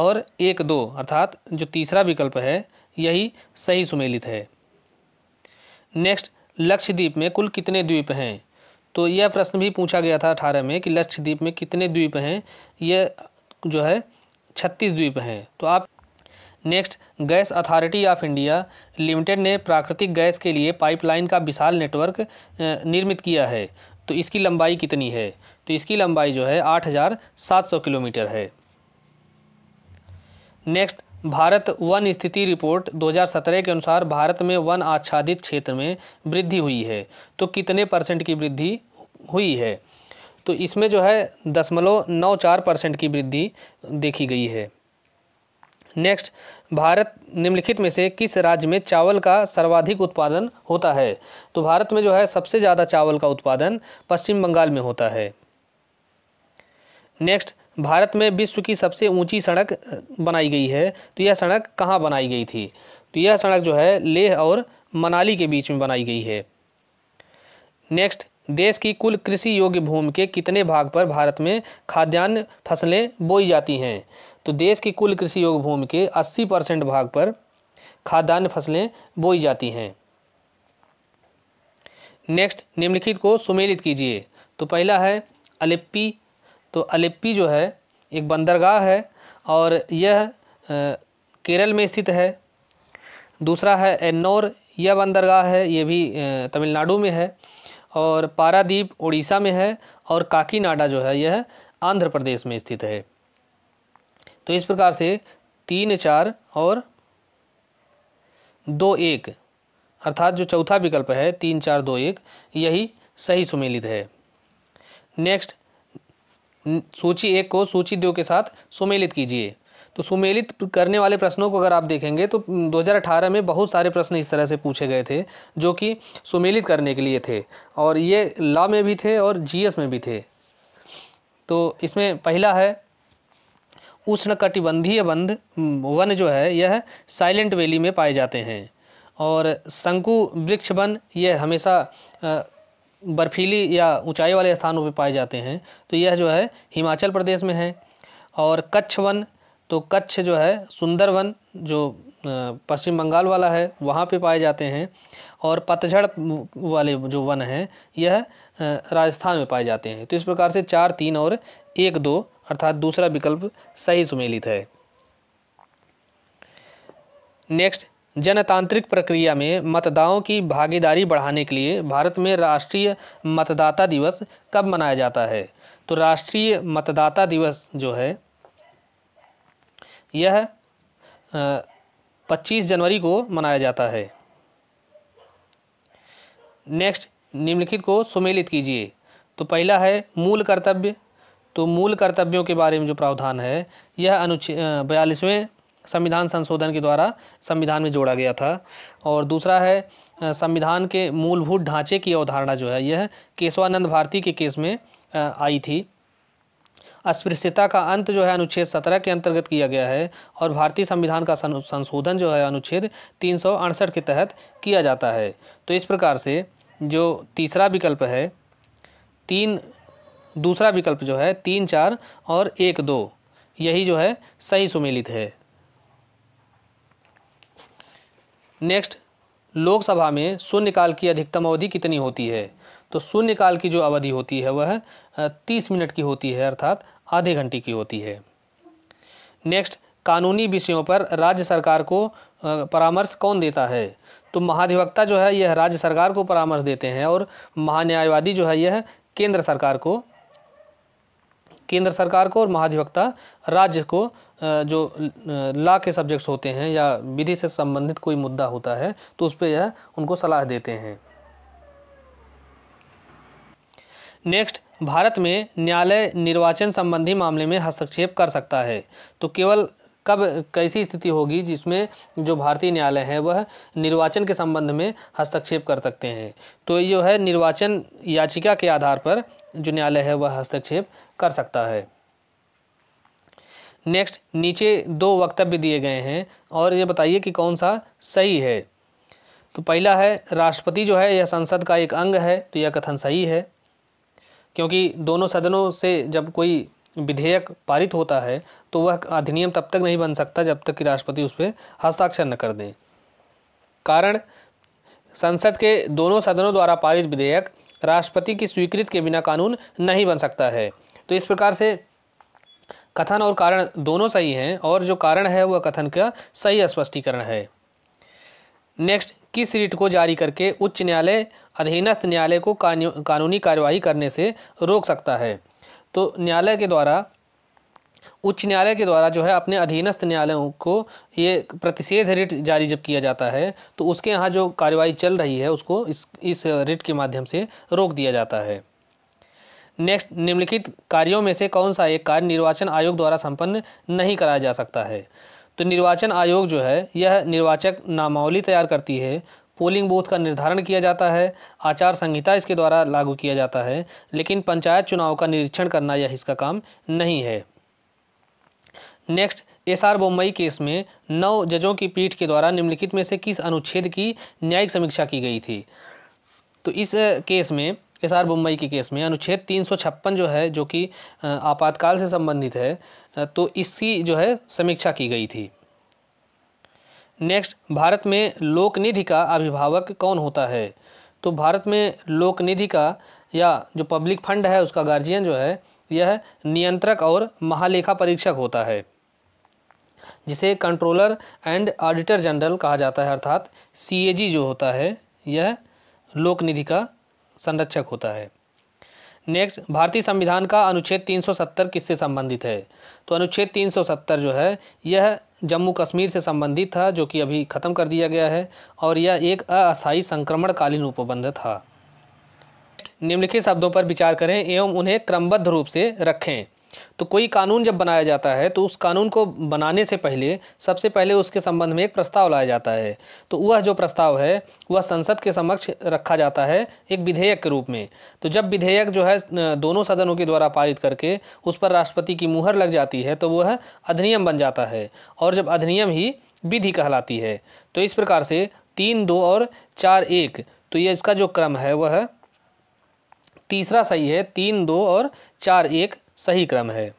और एक दो अर्थात जो तीसरा विकल्प है यही सही सुमेलित है नेक्स्ट लक्षद्वीप में कुल कितने द्वीप हैं तो यह प्रश्न भी पूछा गया था अठारह में कि लक्षद्वीप में कितने द्वीप हैं यह जो है छत्तीस द्वीप हैं तो आप next gas authority of India limited ने प्राकृतिक गैस के लिए पाइपलाइन का विशाल नेटवर्क निर्मित किया है तो इसकी लंबाई कितनी है तो इसकी लंबाई जो है आठ हज़ार सात सौ किलोमीटर है नेक्स्ट भारत वन स्थिति रिपोर्ट 2017 के अनुसार भारत में वन आच्छादित क्षेत्र में वृद्धि हुई है तो कितने परसेंट की वृद्धि हुई है तो इसमें जो है दशमलव नौ चार परसेंट की वृद्धि देखी गई है नेक्स्ट भारत निम्नलिखित में से किस राज्य में चावल का सर्वाधिक उत्पादन होता है तो भारत में जो है सबसे ज़्यादा चावल का उत्पादन पश्चिम बंगाल में होता है नेक्स्ट भारत में विश्व की सबसे ऊंची सड़क बनाई गई है तो यह सड़क कहाँ बनाई गई थी तो यह सड़क जो है लेह और मनाली के बीच में बनाई गई है नेक्स्ट देश की कुल कृषि योग्य भूमि के कितने भाग पर भारत में खाद्यान्न फसलें बोई जाती हैं तो देश की कुल कृषि योग्य भूमि के 80 परसेंट भाग पर खाद्यान्न फसलें बोई जाती हैं नेक्स्ट निम्नलिखित को सुमेलित कीजिए तो पहला है अलिप्पी तो अलेप्पी जो है एक बंदरगाह है और यह केरल में स्थित है दूसरा है एन्नौर यह बंदरगाह है ये भी तमिलनाडु में है और पारादीप उड़ीसा में है और काकीनाडा जो है यह आंध्र प्रदेश में स्थित है तो इस प्रकार से तीन चार और दो एक अर्थात जो चौथा विकल्प है तीन चार दो एक यही सही सुमेलित है नेक्स्ट सूची एक को सूची दो के साथ सुमेलित कीजिए तो सुमेलित करने वाले प्रश्नों को अगर आप देखेंगे तो 2018 में बहुत सारे प्रश्न इस तरह से पूछे गए थे जो कि सुमेलित करने के लिए थे और ये लॉ में भी थे और जीएस में भी थे तो इसमें पहला है उष्णकटिबंधीय बंद वन जो है यह साइलेंट वैली में पाए जाते हैं और शंकु वृक्ष वन यह हमेशा बर्फीली या ऊंचाई वाले स्थानों पर पाए जाते हैं तो यह जो है हिमाचल प्रदेश में है और कच्छ वन तो कच्छ जो है सुंदर वन जो पश्चिम बंगाल वाला है वहाँ पे पाए जाते हैं और पतझड़ वाले जो वन हैं यह राजस्थान में पाए जाते हैं तो इस प्रकार से चार तीन और एक दो अर्थात दूसरा विकल्प सही सुमेलित है नेक्स्ट जनतांत्रिक प्रक्रिया में मतदाताओं की भागीदारी बढ़ाने के लिए भारत में राष्ट्रीय मतदाता दिवस कब मनाया जाता है तो राष्ट्रीय मतदाता दिवस जो है यह पच्चीस जनवरी को मनाया जाता है नेक्स्ट निम्नलिखित को सुमेलित कीजिए तो पहला है मूल कर्तव्य तो मूल कर्तव्यों के बारे में जो प्रावधान है यह अनुच्छेद बयालीसवें संविधान संशोधन के द्वारा संविधान में जोड़ा गया था और दूसरा है संविधान के मूलभूत ढांचे की अवधारणा जो है यह केशवानंद भारती के केस में आई थी अस्पृश्यता का अंत जो है अनुच्छेद सत्रह के अंतर्गत किया गया है और भारतीय संविधान का संशोधन जो है अनुच्छेद तीन सौ अड़सठ के तहत किया जाता है तो इस प्रकार से जो तीसरा विकल्प है तीन दूसरा विकल्प जो है तीन चार और एक दो यही जो है सही सुमेलित है नेक्स्ट लोकसभा में शून्यकाल की अधिकतम अवधि कितनी होती है तो शून्यकाल की जो अवधि होती है वह तीस मिनट की होती है अर्थात आधे घंटे की होती है नेक्स्ट कानूनी विषयों पर राज्य सरकार को परामर्श कौन देता है तो महाधिवक्ता जो है यह राज्य सरकार को परामर्श देते हैं और महान्यायवादी जो है यह केंद्र सरकार को केंद्र सरकार को और महाधिवक्ता राज्य को जो लॉ के सब्जेक्ट्स होते हैं या विधि से संबंधित कोई मुद्दा होता है तो उस पर यह उनको सलाह देते हैं नेक्स्ट भारत में न्यायालय निर्वाचन संबंधी मामले में हस्तक्षेप कर सकता है तो केवल कब कैसी स्थिति होगी जिसमें जो भारतीय न्यायालय है वह निर्वाचन के संबंध में हस्तक्षेप कर सकते हैं तो जो है निर्वाचन याचिका के आधार पर जो न्यायालय है वह हस्तक्षेप कर सकता है नेक्स्ट नीचे दो वक्तव्य दिए गए हैं और ये बताइए कि कौन सा सही है तो पहला है राष्ट्रपति जो है यह संसद का एक अंग है तो यह कथन सही है क्योंकि दोनों सदनों से जब कोई विधेयक पारित होता है तो वह अधिनियम तब तक नहीं बन सकता जब तक कि राष्ट्रपति उस पर हस्ताक्षर न कर दें कारण संसद के दोनों सदनों द्वारा पारित विधेयक राष्ट्रपति की स्वीकृति के बिना कानून नहीं बन सकता है तो इस प्रकार से कथन और कारण दोनों सही हैं और जो कारण है वह कथन का सही स्पष्टीकरण है नेक्स्ट किस रीट को जारी करके उच्च न्यायालय अधीनस्थ न्यायालय को कानूनी कार्यवाही करने से रोक सकता है तो न्यायालय के द्वारा उच्च न्यायालय के द्वारा जो है अपने अधीनस्थ न्यायालयों को ये प्रतिषेध रिट जारी जब किया जाता है तो उसके यहाँ जो कार्रवाई चल रही है उसको इस इस रिट के माध्यम से रोक दिया जाता है नेक्स्ट निम्नलिखित कार्यों में से कौन सा एक कार्य निर्वाचन आयोग द्वारा संपन्न नहीं कराया जा सकता है तो निर्वाचन आयोग जो है यह निर्वाचक नामावली तैयार करती है पोलिंग बूथ का निर्धारण किया जाता है आचार संहिता इसके द्वारा लागू किया जाता है लेकिन पंचायत चुनाव का निरीक्षण करना यह इसका काम नहीं है नेक्स्ट एसआर बोम्बई केस में नौ जजों की पीठ के द्वारा निम्नलिखित में से किस अनुच्छेद की न्यायिक समीक्षा की गई थी तो इस केस में एस आर बुम्बई के केस में अनुच्छेद तीन सौ छप्पन जो है जो कि आपातकाल से संबंधित है तो इसकी जो है समीक्षा की गई थी नेक्स्ट भारत में लोकनिधि का अभिभावक कौन होता है तो भारत में लोकनिधि का या जो पब्लिक फंड है उसका गार्जियन जो है यह नियंत्रक और महालेखा परीक्षक होता है जिसे कंट्रोलर एंड ऑडिटर जनरल कहा जाता है अर्थात सीएजी जो होता है यह लोक निधि का संरक्षक होता है नेक्स्ट भारतीय संविधान का अनुच्छेद 370 किससे संबंधित है तो अनुच्छेद 370 जो है यह जम्मू कश्मीर से संबंधित था जो कि अभी ख़त्म कर दिया गया है और यह एक अस्थायी संक्रमणकालीन उपबंध था निम्नलिखित शब्दों पर विचार करें एवं उन्हें क्रमबद्ध रूप से रखें तो कोई कानून जब बनाया जाता है तो उस कानून को बनाने से पहले सबसे पहले उसके संबंध में एक प्रस्ताव लाया जाता है तो वह जो प्रस्ताव है वह संसद के समक्ष रखा जाता है एक विधेयक के रूप में तो जब विधेयक जो है दोनों सदनों के द्वारा पारित करके उस पर राष्ट्रपति की मुहर लग जाती है तो वह अधिनियम बन जाता है और जब अधिनियम ही विधि कहलाती है तो इस प्रकार से तीन दो और चार एक तो ये इसका जो क्रम है वह तीसरा सही है तीन दो और चार एक सही क्रम है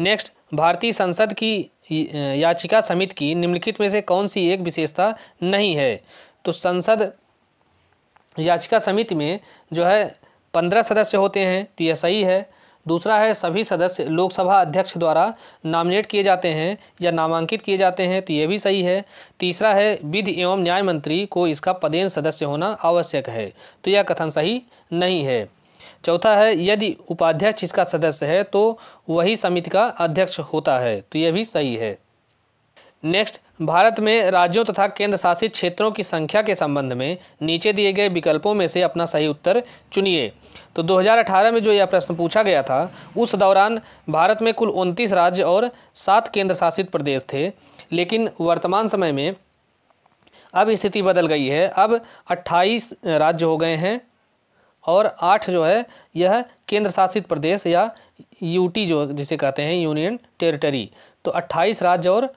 नेक्स्ट भारतीय संसद की याचिका समिति की निम्नलिखित में से कौन सी एक विशेषता नहीं है तो संसद याचिका समिति में जो है पंद्रह सदस्य होते हैं तो यह सही है दूसरा है सभी सदस्य लोकसभा अध्यक्ष द्वारा नामिनेट किए जाते हैं या नामांकित किए जाते हैं तो यह भी सही है तीसरा है विधि एवं न्याय मंत्री को इसका पदेन सदस्य होना आवश्यक है तो यह कथन सही नहीं है चौथा है यदि उपाध्यक्ष इसका सदस्य है तो वही समिति का अध्यक्ष होता है तो यह भी सही है नेक्स्ट भारत में राज्यों तथा केंद्र शासित क्षेत्रों की संख्या के संबंध में नीचे दिए गए विकल्पों में से अपना सही उत्तर चुनिए तो 2018 में जो यह प्रश्न पूछा गया था उस दौरान भारत में कुल उनतीस राज्य और सात केंद्र शासित प्रदेश थे लेकिन वर्तमान समय में अब स्थिति बदल गई है अब 28 राज्य हो गए हैं और आठ जो है यह केंद्र शासित प्रदेश या यूटी जो जिसे कहते हैं यूनियन टेरिटरी तो अट्ठाईस राज्य और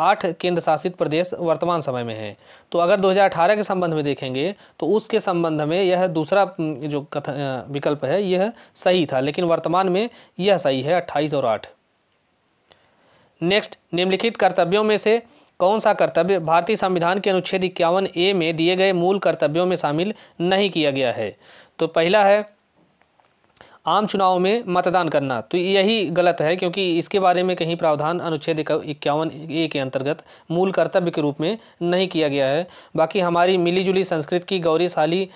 आठ केंद्र शासित प्रदेश वर्तमान समय में हैं तो अगर 2018 के संबंध में देखेंगे तो उसके संबंध में यह दूसरा जो कथन विकल्प है यह सही था लेकिन वर्तमान में यह सही है 28 और 8 नेक्स्ट निम्नलिखित कर्तव्यों में से कौन सा कर्तव्य भारतीय संविधान के अनुच्छेद इक्यावन ए में दिए गए मूल कर्तव्यों में शामिल नहीं किया गया है तो पहला है आम चुनाव में मतदान करना तो यही गलत है क्योंकि इसके बारे में कहीं प्रावधान अनुच्छेद इक्यावन ए के अंतर्गत मूल कर्तव्य के रूप में नहीं किया गया है बाकी हमारी मिलीजुली संस्कृत की गौरीशाली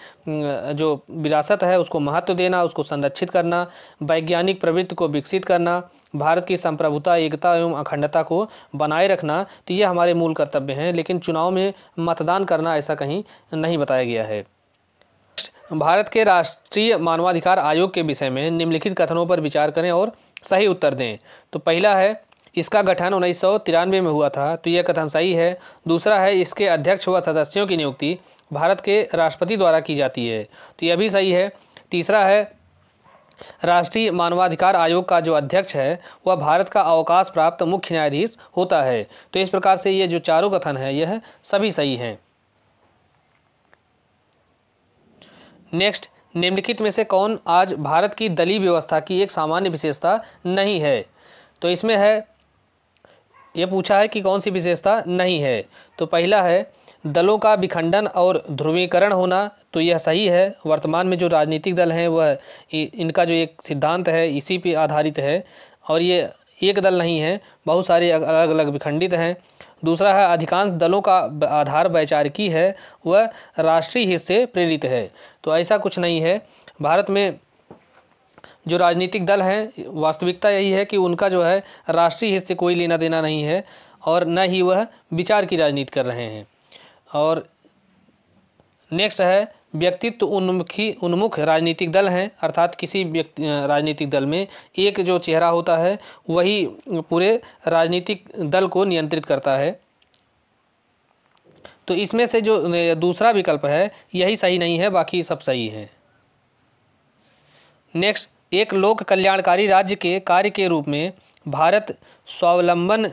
जो विरासत है उसको महत्व देना उसको संरक्षित करना वैज्ञानिक प्रवृत्ति को विकसित करना भारत की संप्रभुता एकता एवं अखंडता को बनाए रखना तो ये हमारे मूल कर्तव्य हैं लेकिन चुनाव में मतदान करना ऐसा कहीं नहीं बताया गया है भारत के राष्ट्रीय मानवाधिकार आयोग के विषय में निम्नलिखित कथनों पर विचार करें और सही उत्तर दें तो पहला है इसका गठन उन्नीस में हुआ था तो यह कथन सही है दूसरा है इसके अध्यक्ष व सदस्यों की नियुक्ति भारत के राष्ट्रपति द्वारा की जाती है तो यह भी सही है तीसरा है राष्ट्रीय मानवाधिकार आयोग का जो अध्यक्ष है वह भारत का अवकाश प्राप्त मुख्य न्यायाधीश होता है तो इस प्रकार से ये जो चारों कथन है यह सभी सही हैं नेक्स्ट निम्नलिखित में से कौन आज भारत की दलीय व्यवस्था की एक सामान्य विशेषता नहीं है तो इसमें है ये पूछा है कि कौन सी विशेषता नहीं है तो पहला है दलों का विखंडन और ध्रुवीकरण होना तो यह सही है वर्तमान में जो राजनीतिक दल हैं वह इनका जो एक सिद्धांत है इसी पे आधारित है और ये एक दल नहीं है बहुत सारे अलग अलग विखंडित हैं दूसरा है अधिकांश दलों का आधार वैचारिकी है वह राष्ट्रीय हित से प्रेरित है तो ऐसा कुछ नहीं है भारत में जो राजनीतिक दल हैं वास्तविकता यही है कि उनका जो है राष्ट्रीय हित से कोई लेना देना नहीं है और न ही वह विचार की राजनीति कर रहे हैं और नेक्स्ट है व्यक्तित्व उन्मुखी उन्मुख राजनीतिक दल हैं अर्थात किसी व्यक्ति राजनीतिक दल में एक जो चेहरा होता है वही पूरे राजनीतिक दल को नियंत्रित करता है तो इसमें से जो दूसरा विकल्प है यही सही नहीं है बाकी सब सही है नेक्स्ट एक लोक कल्याणकारी राज्य के कार्य के रूप में भारत स्वावलंबन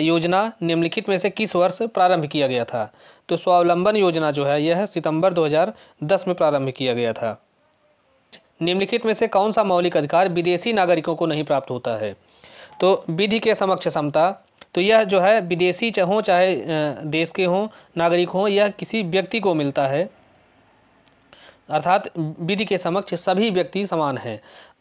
योजना निम्नलिखित में से किस वर्ष प्रारंभ किया गया था तो स्वावलंबन योजना जो है यह सितंबर 2010 में प्रारंभ किया गया था निम्नलिखित में से कौन सा मौलिक अधिकार विदेशी नागरिकों को नहीं प्राप्त होता है तो विधि के समक्ष समता तो यह जो है विदेशी हों चाहे देश के हों नागरिक हों यह किसी व्यक्ति को मिलता है अर्थात विधि के समक्ष सभी व्यक्ति समान हैं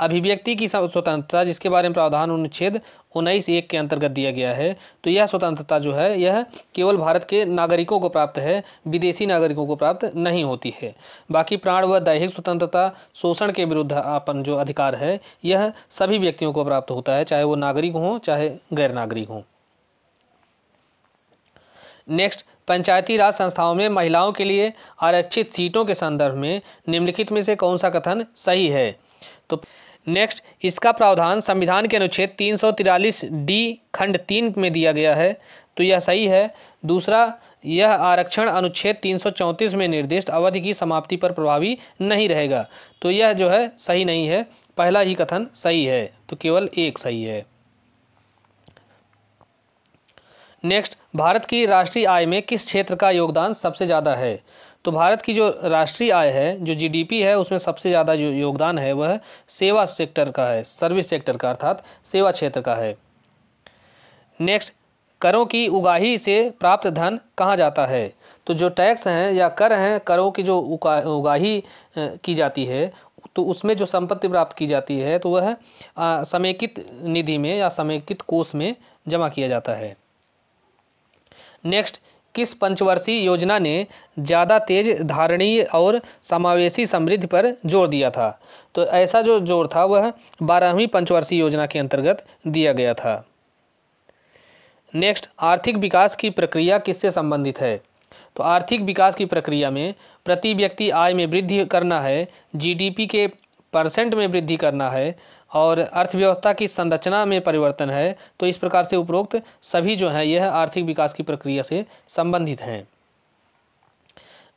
अभिव्यक्ति की स्वतंत्रता जिसके बारे में प्रावधान अनुच्छेद उन्नीस एक के अंतर्गत दिया गया है तो यह स्वतंत्रता जो है यह केवल भारत के नागरिकों को प्राप्त है विदेशी नागरिकों को प्राप्त नहीं होती है बाकी प्राण व दैहिक स्वतंत्रता शोषण के विरुद्ध अपन जो अधिकार है यह सभी व्यक्तियों को प्राप्त होता है चाहे वो नागरिक हों चाहे गैर नागरिक हों नेक्स्ट पंचायती राज संस्थाओं में महिलाओं के लिए आरक्षित सीटों के संदर्भ में निम्नलिखित में से कौन सा कथन सही है तो नेक्स्ट इसका प्रावधान संविधान के अनुच्छेद तीन डी खंड तीन में दिया गया है तो यह सही है दूसरा यह आरक्षण अनुच्छेद 334 में निर्दिष्ट अवधि की समाप्ति पर प्रभावी नहीं रहेगा तो यह जो है सही नहीं है पहला ही कथन सही है तो केवल एक सही है नेक्स्ट भारत की राष्ट्रीय आय में किस क्षेत्र का योगदान सबसे ज़्यादा है तो भारत की जो राष्ट्रीय आय है जो जीडीपी है उसमें सबसे ज़्यादा जो योगदान है वह सेवा सेक्टर का है सर्विस सेक्टर का अर्थात सेवा क्षेत्र का है नेक्स्ट करों की उगाही से प्राप्त धन कहाँ जाता है तो जो टैक्स हैं या कर हैं करों की जो उगाही की जाती है तो उसमें जो संपत्ति प्राप्त की जाती है तो वह समेकित निधि में या समेकित कोष में जमा किया जाता है नेक्स्ट किस पंचवर्षीय योजना ने ज़्यादा तेज धारणीय और समावेशी समृद्धि पर जोर दिया था तो ऐसा जो जोर था वह बारहवीं पंचवर्षीय योजना के अंतर्गत दिया गया था नेक्स्ट आर्थिक विकास की प्रक्रिया किससे संबंधित है तो आर्थिक विकास की प्रक्रिया में प्रति व्यक्ति आय में वृद्धि करना है जीडीपी के परसेंट में वृद्धि करना है और अर्थव्यवस्था की संरचना में परिवर्तन है तो इस प्रकार से उपरोक्त सभी जो हैं यह आर्थिक विकास की प्रक्रिया से संबंधित हैं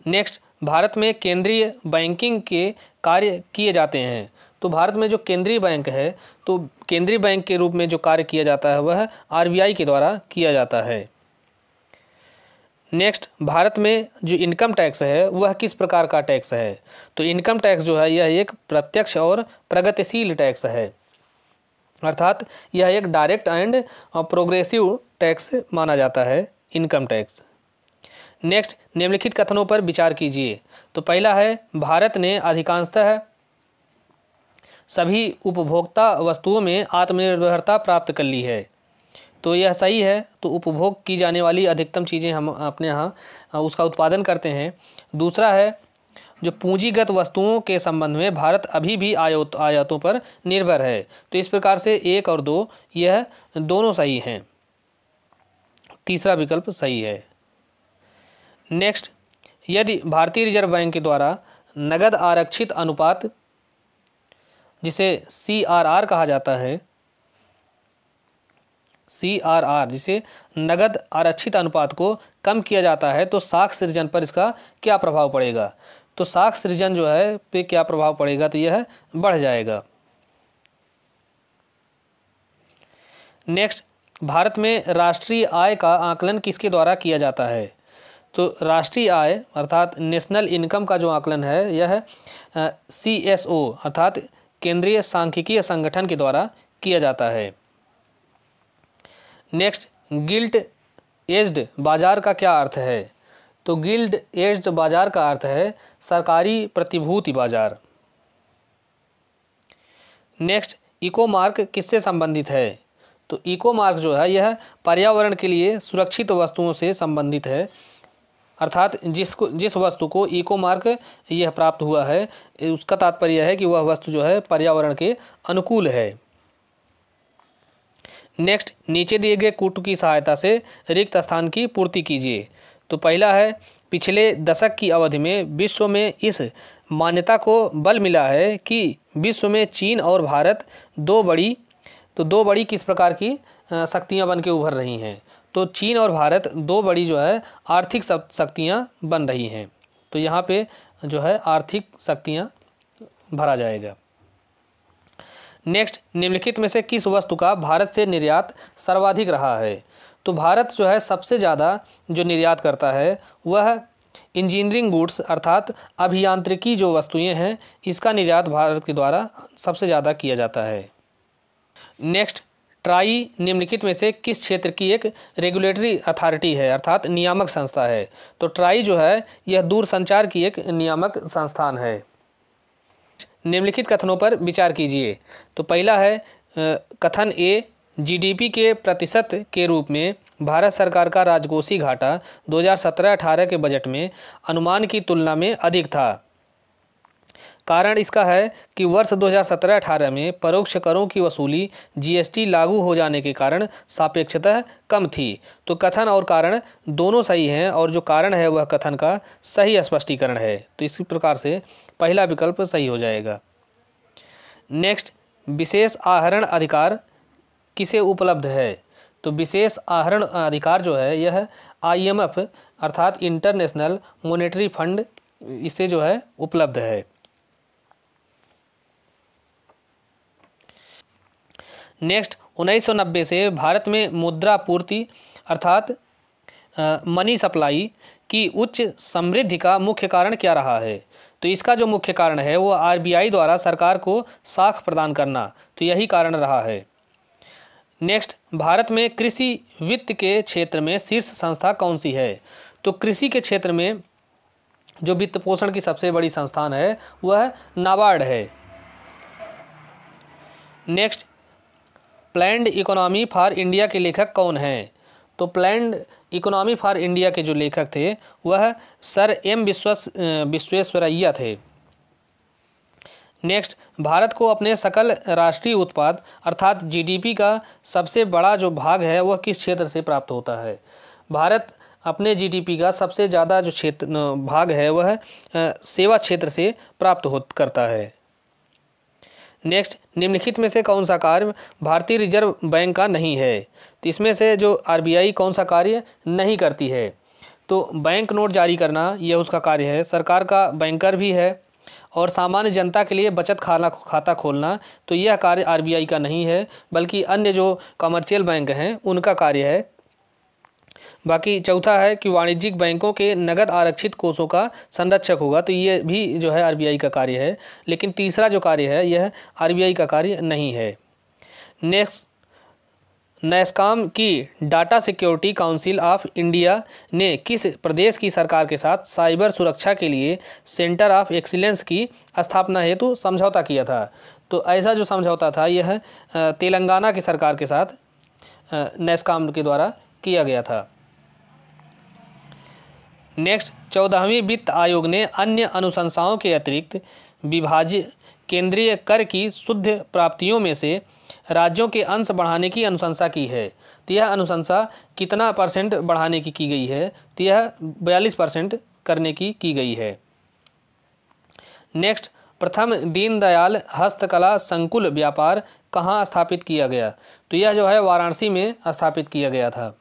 नेक्स्ट भारत में केंद्रीय बैंकिंग के कार्य किए जाते हैं तो भारत में जो केंद्रीय बैंक है तो केंद्रीय बैंक के रूप में जो कार्य किया जाता है वह आरबीआई के द्वारा किया जाता है नेक्स्ट भारत में जो इनकम टैक्स है वह किस प्रकार का टैक्स है तो इनकम टैक्स जो है यह एक प्रत्यक्ष और प्रगतिशील टैक्स है अर्थात यह एक डायरेक्ट एंड प्रोग्रेसिव टैक्स माना जाता है इनकम टैक्स नेक्स्ट निम्नलिखित कथनों पर विचार कीजिए तो पहला है भारत ने अधिकांशतः सभी उपभोक्ता वस्तुओं में आत्मनिर्भरता प्राप्त कर ली है तो यह सही है तो उपभोग की जाने वाली अधिकतम चीज़ें हम अपने यहाँ उसका उत्पादन करते हैं दूसरा है जो पूंजीगत वस्तुओं के संबंध में भारत अभी भी आयोत आयातों पर निर्भर है तो इस प्रकार से एक और दो यह दोनों सही हैं तीसरा विकल्प सही है नेक्स्ट यदि भारतीय रिजर्व बैंक के द्वारा नगद आरक्षित अनुपात जिसे सी आर आर कहा जाता है सी आर आर जिसे नगद आरक्षित अनुपात को कम किया जाता है तो साख सृजन पर इसका क्या प्रभाव पड़ेगा तो साख सृजन जो है पे क्या प्रभाव पड़ेगा तो यह बढ़ जाएगा नेक्स्ट भारत में राष्ट्रीय आय का आकलन किसके द्वारा किया जाता है तो राष्ट्रीय आय अर्थात नेशनल इनकम का जो आकलन है यह सी एस ओ अर्थात केंद्रीय सांख्यिकीय संगठन के द्वारा किया जाता है नेक्स्ट गिल्ड एज्ड बाजार का क्या अर्थ है तो गिल्ड एज्ड बाजार का अर्थ है सरकारी प्रतिभूति बाजार नेक्स्ट इको मार्क किससे संबंधित है तो इको मार्क जो है यह पर्यावरण के लिए सुरक्षित वस्तुओं से संबंधित है अर्थात जिसको जिस वस्तु को इको मार्क यह प्राप्त हुआ है उसका तात्पर्य है कि वह वस्तु जो है पर्यावरण के अनुकूल है नेक्स्ट नीचे दिए गए कूट की सहायता से रिक्त स्थान की पूर्ति कीजिए तो पहला है पिछले दशक की अवधि में विश्व में इस मान्यता को बल मिला है कि विश्व में चीन और भारत दो बड़ी तो दो बड़ी किस प्रकार की शक्तियाँ बन के उभर रही हैं तो चीन और भारत दो बड़ी जो है आर्थिक शक्तियाँ बन रही हैं तो यहाँ पे जो है आर्थिक शक्तियाँ भरा जाएगा नेक्स्ट निम्नलिखित में से किस वस्तु का भारत से निर्यात सर्वाधिक रहा है तो भारत जो है सबसे ज़्यादा जो निर्यात करता है वह इंजीनियरिंग गुड्स अर्थात अभियांत्रिकी जो वस्तुएं हैं इसका निर्यात भारत के द्वारा सबसे ज़्यादा किया जाता है नेक्स्ट ट्राई निम्नलिखित में से किस क्षेत्र की एक रेगुलेटरी अथॉरिटी है अर्थात नियामक संस्था है तो ट्राई जो है यह दूरसंचार की एक नियामक संस्थान है निम्नलिखित कथनों पर विचार कीजिए तो पहला है कथन ए जीडीपी के प्रतिशत के रूप में भारत सरकार का राजकोषीय घाटा 2017-18 के बजट में अनुमान की तुलना में अधिक था कारण इसका है कि वर्ष 2017-18 में परोक्ष करों की वसूली जीएसटी लागू हो जाने के कारण सापेक्षतः कम थी तो कथन और कारण दोनों सही हैं और जो कारण है वह कथन का सही स्पष्टीकरण है तो इसी प्रकार से पहला विकल्प सही हो जाएगा नेक्स्ट विशेष आहरण अधिकार किसे उपलब्ध है तो विशेष आहरण अधिकार जो है यह आईएमएफ अर्थात इंटरनेशनल मॉनेटरी फंड इसे जो है उपलब्ध है नेक्स्ट 1990 से भारत में मुद्रा पूर्ति अर्थात मनी सप्लाई की उच्च समृद्धि का मुख्य कारण क्या रहा है तो इसका जो मुख्य कारण है वो आरबीआई द्वारा सरकार को साख प्रदान करना तो यही कारण रहा है नेक्स्ट भारत में कृषि वित्त के क्षेत्र में शीर्ष संस्था कौन सी है तो कृषि के क्षेत्र में जो वित्त पोषण की सबसे बड़ी संस्थान है वह नाबार्ड है next planned economy for India के लेखक कौन हैं तो प्लैंड इकोनॉमी फॉर इंडिया के जो लेखक थे वह सर एम विश्व विश्वेश्वरैया थे नेक्स्ट भारत को अपने सकल राष्ट्रीय उत्पाद अर्थात जीडीपी का सबसे बड़ा जो भाग है वह किस क्षेत्र से प्राप्त होता है भारत अपने जीडीपी का सबसे ज़्यादा जो क्षेत्र भाग है वह सेवा क्षेत्र से प्राप्त हो करता है नेक्स्ट निम्नलिखित में से कौन सा कार्य भारतीय रिजर्व बैंक का नहीं है तो इसमें से जो आरबीआई कौन सा कार्य नहीं करती है तो बैंक नोट जारी करना यह उसका कार्य है सरकार का बैंकर भी है और सामान्य जनता के लिए बचत खाना खाता खोलना तो यह कार्य आरबीआई का नहीं है बल्कि अन्य जो कमर्शियल बैंक हैं उनका कार्य है बाकी चौथा है कि वाणिज्यिक बैंकों के नगद आरक्षित कोषों का संरक्षक होगा तो ये भी जो है आरबीआई का कार्य है लेकिन तीसरा जो कार्य है यह आरबीआई का कार्य नहीं है नेक्स्ट नैस्काम की data security council of India ने किस प्रदेश की सरकार के साथ साइबर सुरक्षा के लिए सेंटर ऑफ एक्सीलेंस की स्थापना हेतु समझौता किया था तो ऐसा जो समझौता था यह तेलंगाना की सरकार के साथ नेस्काम के द्वारा किया गया था नेक्स्ट चौदहवीं वित्त आयोग ने अन्य अनुशंसाओं के अतिरिक्त विभाज्य केंद्रीय कर की शुद्ध प्राप्तियों में से राज्यों के अंश बढ़ाने की अनुशंसा की है तो यह अनुशंसा कितना परसेंट बढ़ाने की की गई है तो यह बयालीस परसेंट करने की की गई है नेक्स्ट प्रथम दीनदयाल हस्तकला संकुल व्यापार कहाँ स्थापित किया गया तो यह जो है वाराणसी में स्थापित किया गया था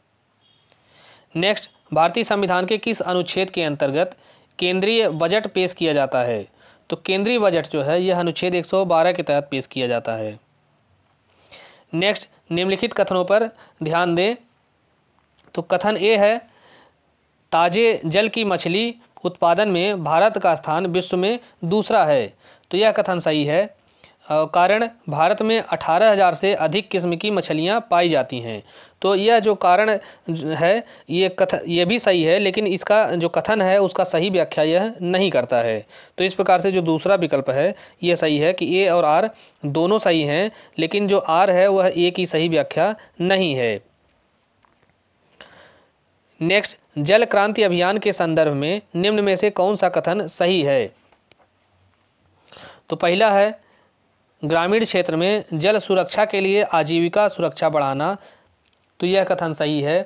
नेक्स्ट भारतीय संविधान के किस अनुच्छेद के अंतर्गत केंद्रीय बजट पेश किया जाता है तो केंद्रीय बजट जो है यह अनुच्छेद 112 के तहत पेश किया जाता है नेक्स्ट निम्नलिखित कथनों पर ध्यान दें तो कथन ए है ताजे जल की मछली उत्पादन में भारत का स्थान विश्व में दूसरा है तो यह कथन सही है कारण भारत में 18,000 से अधिक किस्म की मछलियाँ पाई जाती हैं तो यह जो कारण है ये कथ ये भी सही है लेकिन इसका जो कथन है उसका सही व्याख्या यह नहीं करता है तो इस प्रकार से जो दूसरा विकल्प है ये सही है कि ए और आर दोनों सही हैं लेकिन जो आर है वह ए की सही व्याख्या नहीं है नेक्स्ट जल क्रांति अभियान के संदर्भ में निम्न में से कौन सा कथन सही है तो पहला है ग्रामीण क्षेत्र में जल सुरक्षा के लिए आजीविका सुरक्षा बढ़ाना तो यह कथन सही है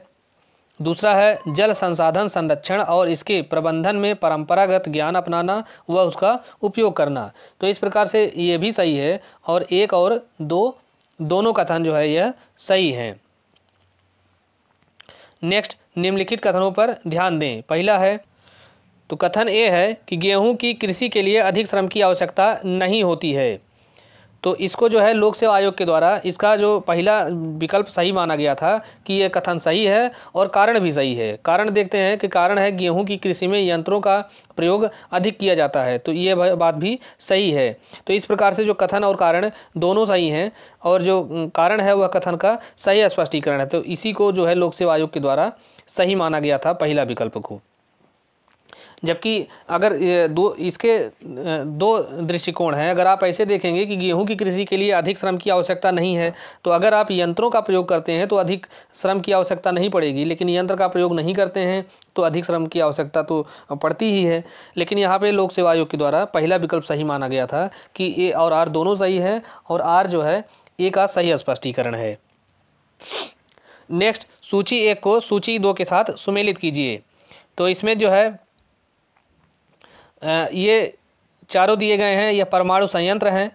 दूसरा है जल संसाधन संरक्षण और इसके प्रबंधन में परंपरागत ज्ञान अपनाना व उसका उपयोग करना तो इस प्रकार से ये भी सही है और एक और दो दोनों कथन जो है यह सही हैं नेक्स्ट निम्नलिखित कथनों पर ध्यान दें पहला है तो कथन ए है कि गेहूं की कृषि के लिए अधिक श्रम की आवश्यकता नहीं होती है तो इसको जो है लोक सेवा आयोग के द्वारा इसका जो पहला विकल्प सही माना गया था कि यह कथन सही है और कारण भी सही है कारण देखते हैं कि कारण है गेहूं की कृषि में यंत्रों का प्रयोग अधिक किया जाता है तो ये बात भी सही है तो इस प्रकार से जो कथन और कारण दोनों सही हैं और जो कारण है वह कथन का सही स्पष्टीकरण है तो इसी को जो है लोक सेवा आयोग के द्वारा सही माना गया था पहला विकल्प को जबकि अगर दो इसके दो दृष्टिकोण हैं अगर आप ऐसे देखेंगे कि गेहूं की कृषि के लिए अधिक श्रम की आवश्यकता नहीं है तो अगर आप यंत्रों का प्रयोग करते हैं तो अधिक श्रम की आवश्यकता नहीं पड़ेगी लेकिन यंत्र का प्रयोग नहीं करते हैं तो अधिक श्रम की आवश्यकता तो पड़ती ही है लेकिन यहाँ पर लोक सेवा आयोग के द्वारा पहला विकल्प सही माना गया था कि ए और आर दोनों सही है और आर जो है ए का सही स्पष्टीकरण है नेक्स्ट सूची एक को सूची दो के साथ सुमेलित कीजिए तो इसमें जो है ये चारों दिए गए हैं यह परमाणु संयंत्र हैं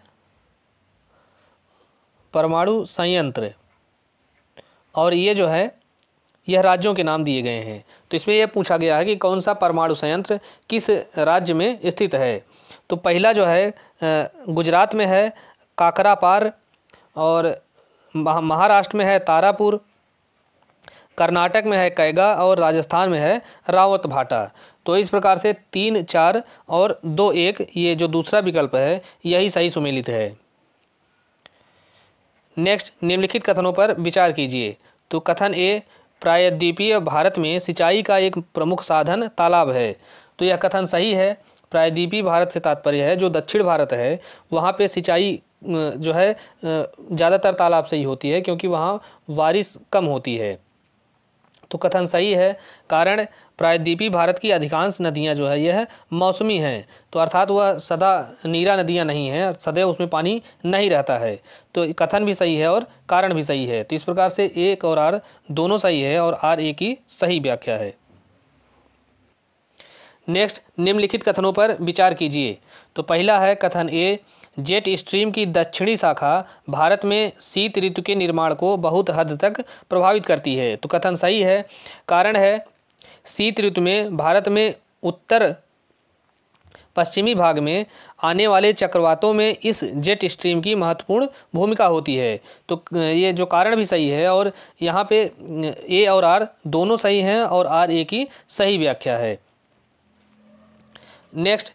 परमाणु संयंत्र और ये जो है यह राज्यों के नाम दिए गए हैं तो इसमें यह पूछा गया है कि कौन सा परमाणु संयंत्र किस राज्य में स्थित है तो पहला जो है गुजरात में है काकरापार और महाराष्ट्र में है तारापुर कर्नाटक में है कैगा और राजस्थान में है रावत भाटा तो इस प्रकार से तीन चार और दो एक ये जो दूसरा विकल्प है यही सही सुमेलित है नेक्स्ट निम्नलिखित कथनों पर विचार कीजिए तो कथन ए प्रायद्वीपीय भारत में सिंचाई का एक प्रमुख साधन तालाब है तो यह कथन सही है प्रायद्वीपीय भारत से तात्पर्य है जो दक्षिण भारत है वहाँ पे सिंचाई जो है ज़्यादातर तालाब से ही होती है क्योंकि वहाँ बारिश कम होती है तो कथन सही है कारण प्रायद्वीपी भारत की अधिकांश नदियां जो है यह मौसमी हैं तो अर्थात वह सदा नीरा नदियां नहीं हैं सदैव उसमें पानी नहीं रहता है तो कथन भी सही है और कारण भी सही है तो इस प्रकार से एक और आर दोनों सही है और आर ए की सही व्याख्या है नेक्स्ट निम्नलिखित कथनों पर विचार कीजिए तो पहला है कथन ए जेट स्ट्रीम की दक्षिणी शाखा भारत में शीत ऋतु के निर्माण को बहुत हद तक प्रभावित करती है तो कथन सही है कारण है शीत ऋतु में भारत में उत्तर पश्चिमी भाग में आने वाले चक्रवातों में इस जेट स्ट्रीम की महत्वपूर्ण भूमिका होती है तो ये जो कारण भी सही है और यहाँ पे ए और आर दोनों सही हैं और आर ए की सही व्याख्या है नेक्स्ट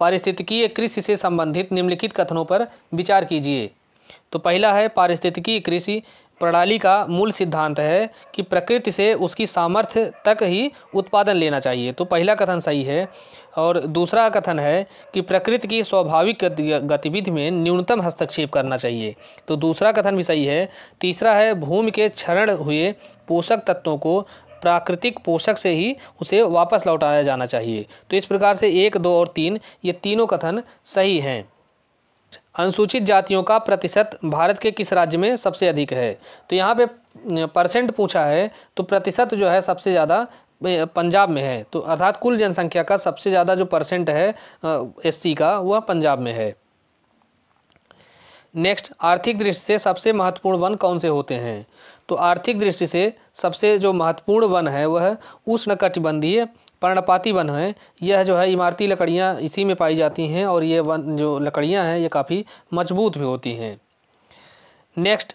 पारिस्थितिकीय कृषि से संबंधित निम्नलिखित कथनों पर विचार कीजिए तो पहला है पारिस्थितिकीय कृषि प्रणाली का मूल सिद्धांत है कि प्रकृति से उसकी सामर्थ्य तक ही उत्पादन लेना चाहिए तो पहला कथन सही है और दूसरा कथन है कि प्रकृति की स्वाभाविक गतिविधि में न्यूनतम हस्तक्षेप करना चाहिए तो दूसरा कथन भी सही है तीसरा है भूमि के क्षरण हुए पोषक तत्वों को प्राकृतिक पोषक से ही उसे वापस लौटाया जाना चाहिए तो इस प्रकार से एक दो और तीन ये तीनों कथन सही हैं अनुसूचित जातियों का प्रतिशत भारत के किस राज्य में सबसे अधिक है तो यहाँ पे परसेंट पूछा है तो प्रतिशत जो है सबसे ज़्यादा पंजाब में है तो अर्थात कुल जनसंख्या का सबसे ज़्यादा जो परसेंट है एससी का वह पंजाब में है नेक्स्ट आर्थिक दृष्टि से सबसे महत्वपूर्ण वन कौन से होते हैं तो आर्थिक दृष्टि से सबसे जो महत्वपूर्ण वन है वह उष्णकटिबंधीय पर्णपाती वन है यह जो है इमारती लकड़ियाँ इसी में पाई जाती हैं और ये वन जो लकड़ियाँ हैं ये काफ़ी मजबूत भी होती हैं नेक्स्ट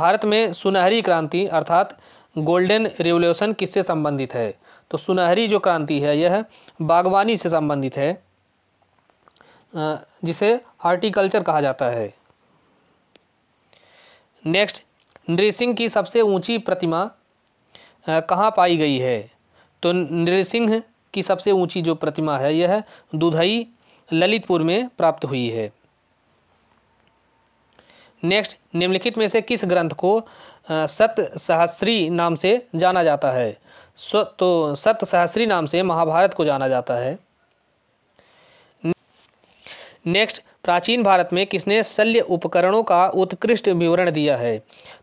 भारत में सुनहरी क्रांति अर्थात गोल्डन रेवोल्यूशन किससे संबंधित है तो सुनहरी जो क्रांति है यह बागवानी से संबंधित है जिसे हार्टिकल्चर कहा जाता है नेक्स्ट नृसिंह की सबसे ऊंची प्रतिमा कहाँ पाई गई है तो नृसिंह की सबसे ऊंची जो प्रतिमा है यह दुधई ललितपुर में प्राप्त हुई है नेक्स्ट निम्नलिखित में से किस ग्रंथ को सत सहस्री नाम से जाना जाता है सो तो सत सहस्री नाम से महाभारत को जाना जाता है नेक्स्ट प्राचीन भारत में किसने शल्य उपकरणों का उत्कृष्ट विवरण दिया है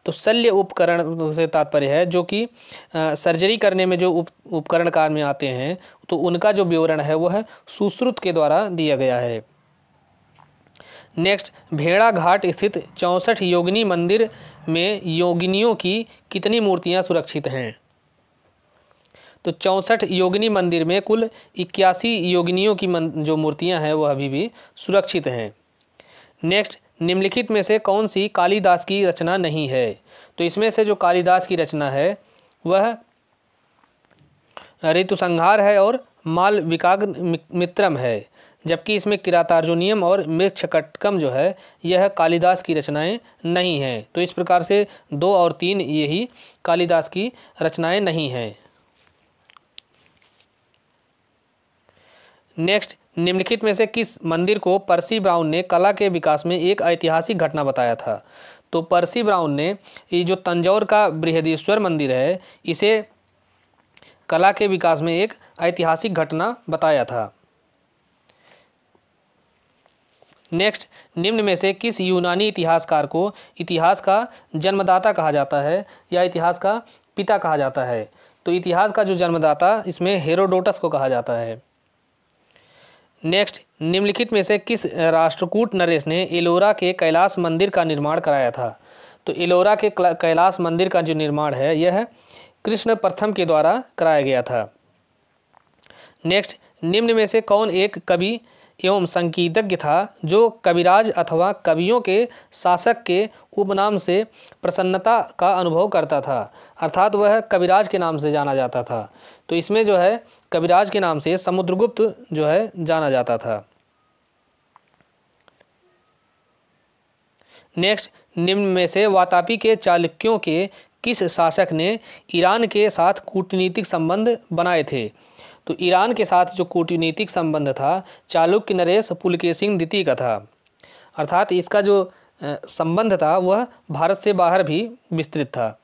तो शल्य उपकरण से तात्पर्य है जो कि सर्जरी करने में जो उप, उपकरण कार में आते हैं तो उनका जो विवरण है वह है सुश्रुत के द्वारा दिया गया है नेक्स्ट भेड़ा घाट स्थित चौंसठ योगिनी मंदिर में योगिनियों की कितनी मूर्तियां सुरक्षित हैं तो चौंसठ योगिनी मंदिर में कुल इक्यासी योगिनियों की मन, जो मूर्तियां हैं वह अभी भी सुरक्षित हैं नेक्स्ट निम्नलिखित में से कौन सी कालिदास की रचना नहीं है तो इसमें से जो कालिदास की रचना है वह ऋतुसंहार है और माल विकाग मित्रम है जबकि इसमें किरातार्जुनियम और मृक्षकटकम जो है यह कालिदास की रचनाएं नहीं हैं तो इस प्रकार से दो और तीन यही कालिदास की रचनाएं नहीं हैं नेक्स्ट निम्नलिखित में से किस मंदिर को पर्सी ब्राउन ने कला के विकास में एक ऐतिहासिक घटना बताया था तो पर्सी ब्राउन ने ये जो तंजौर का बृहदेश्वर मंदिर है इसे कला के विकास में एक ऐतिहासिक घटना बताया था नेक्स्ट निम्न में से किस यूनानी इतिहासकार को इतिहास का जन्मदाता कहा जाता है या इतिहास का पिता कहा जाता है तो इतिहास का जो जन्मदाता इसमें हेरोडोटस को कहा जाता है नेक्स्ट निम्नलिखित में से किस राष्ट्रकूट नरेश ने एलोरा के कैलाश मंदिर का निर्माण कराया था तो एलोरा के कैलाश मंदिर का जो निर्माण है यह कृष्ण प्रथम के द्वारा कराया गया था नेक्स्ट निम्न में से कौन एक कवि एवं संगीतज्ञ था जो कविराज अथवा कवियों के शासक के उपनाम से प्रसन्नता का अनुभव करता था अर्थात वह कविराज के नाम से जाना जाता था तो इसमें जो है कविराज के नाम से समुद्रगुप्त जो है जाना जाता था नेक्स्ट निम्न में से वातापी के चालुक्यों के किस शासक ने ईरान के साथ कूटनीतिक संबंध बनाए थे तो ईरान के साथ जो कूटनीतिक संबंध था चालुक्य नरेश पुलके सिंह द्वितीय का था अर्थात इसका जो संबंध था वह भारत से बाहर भी विस्तृत था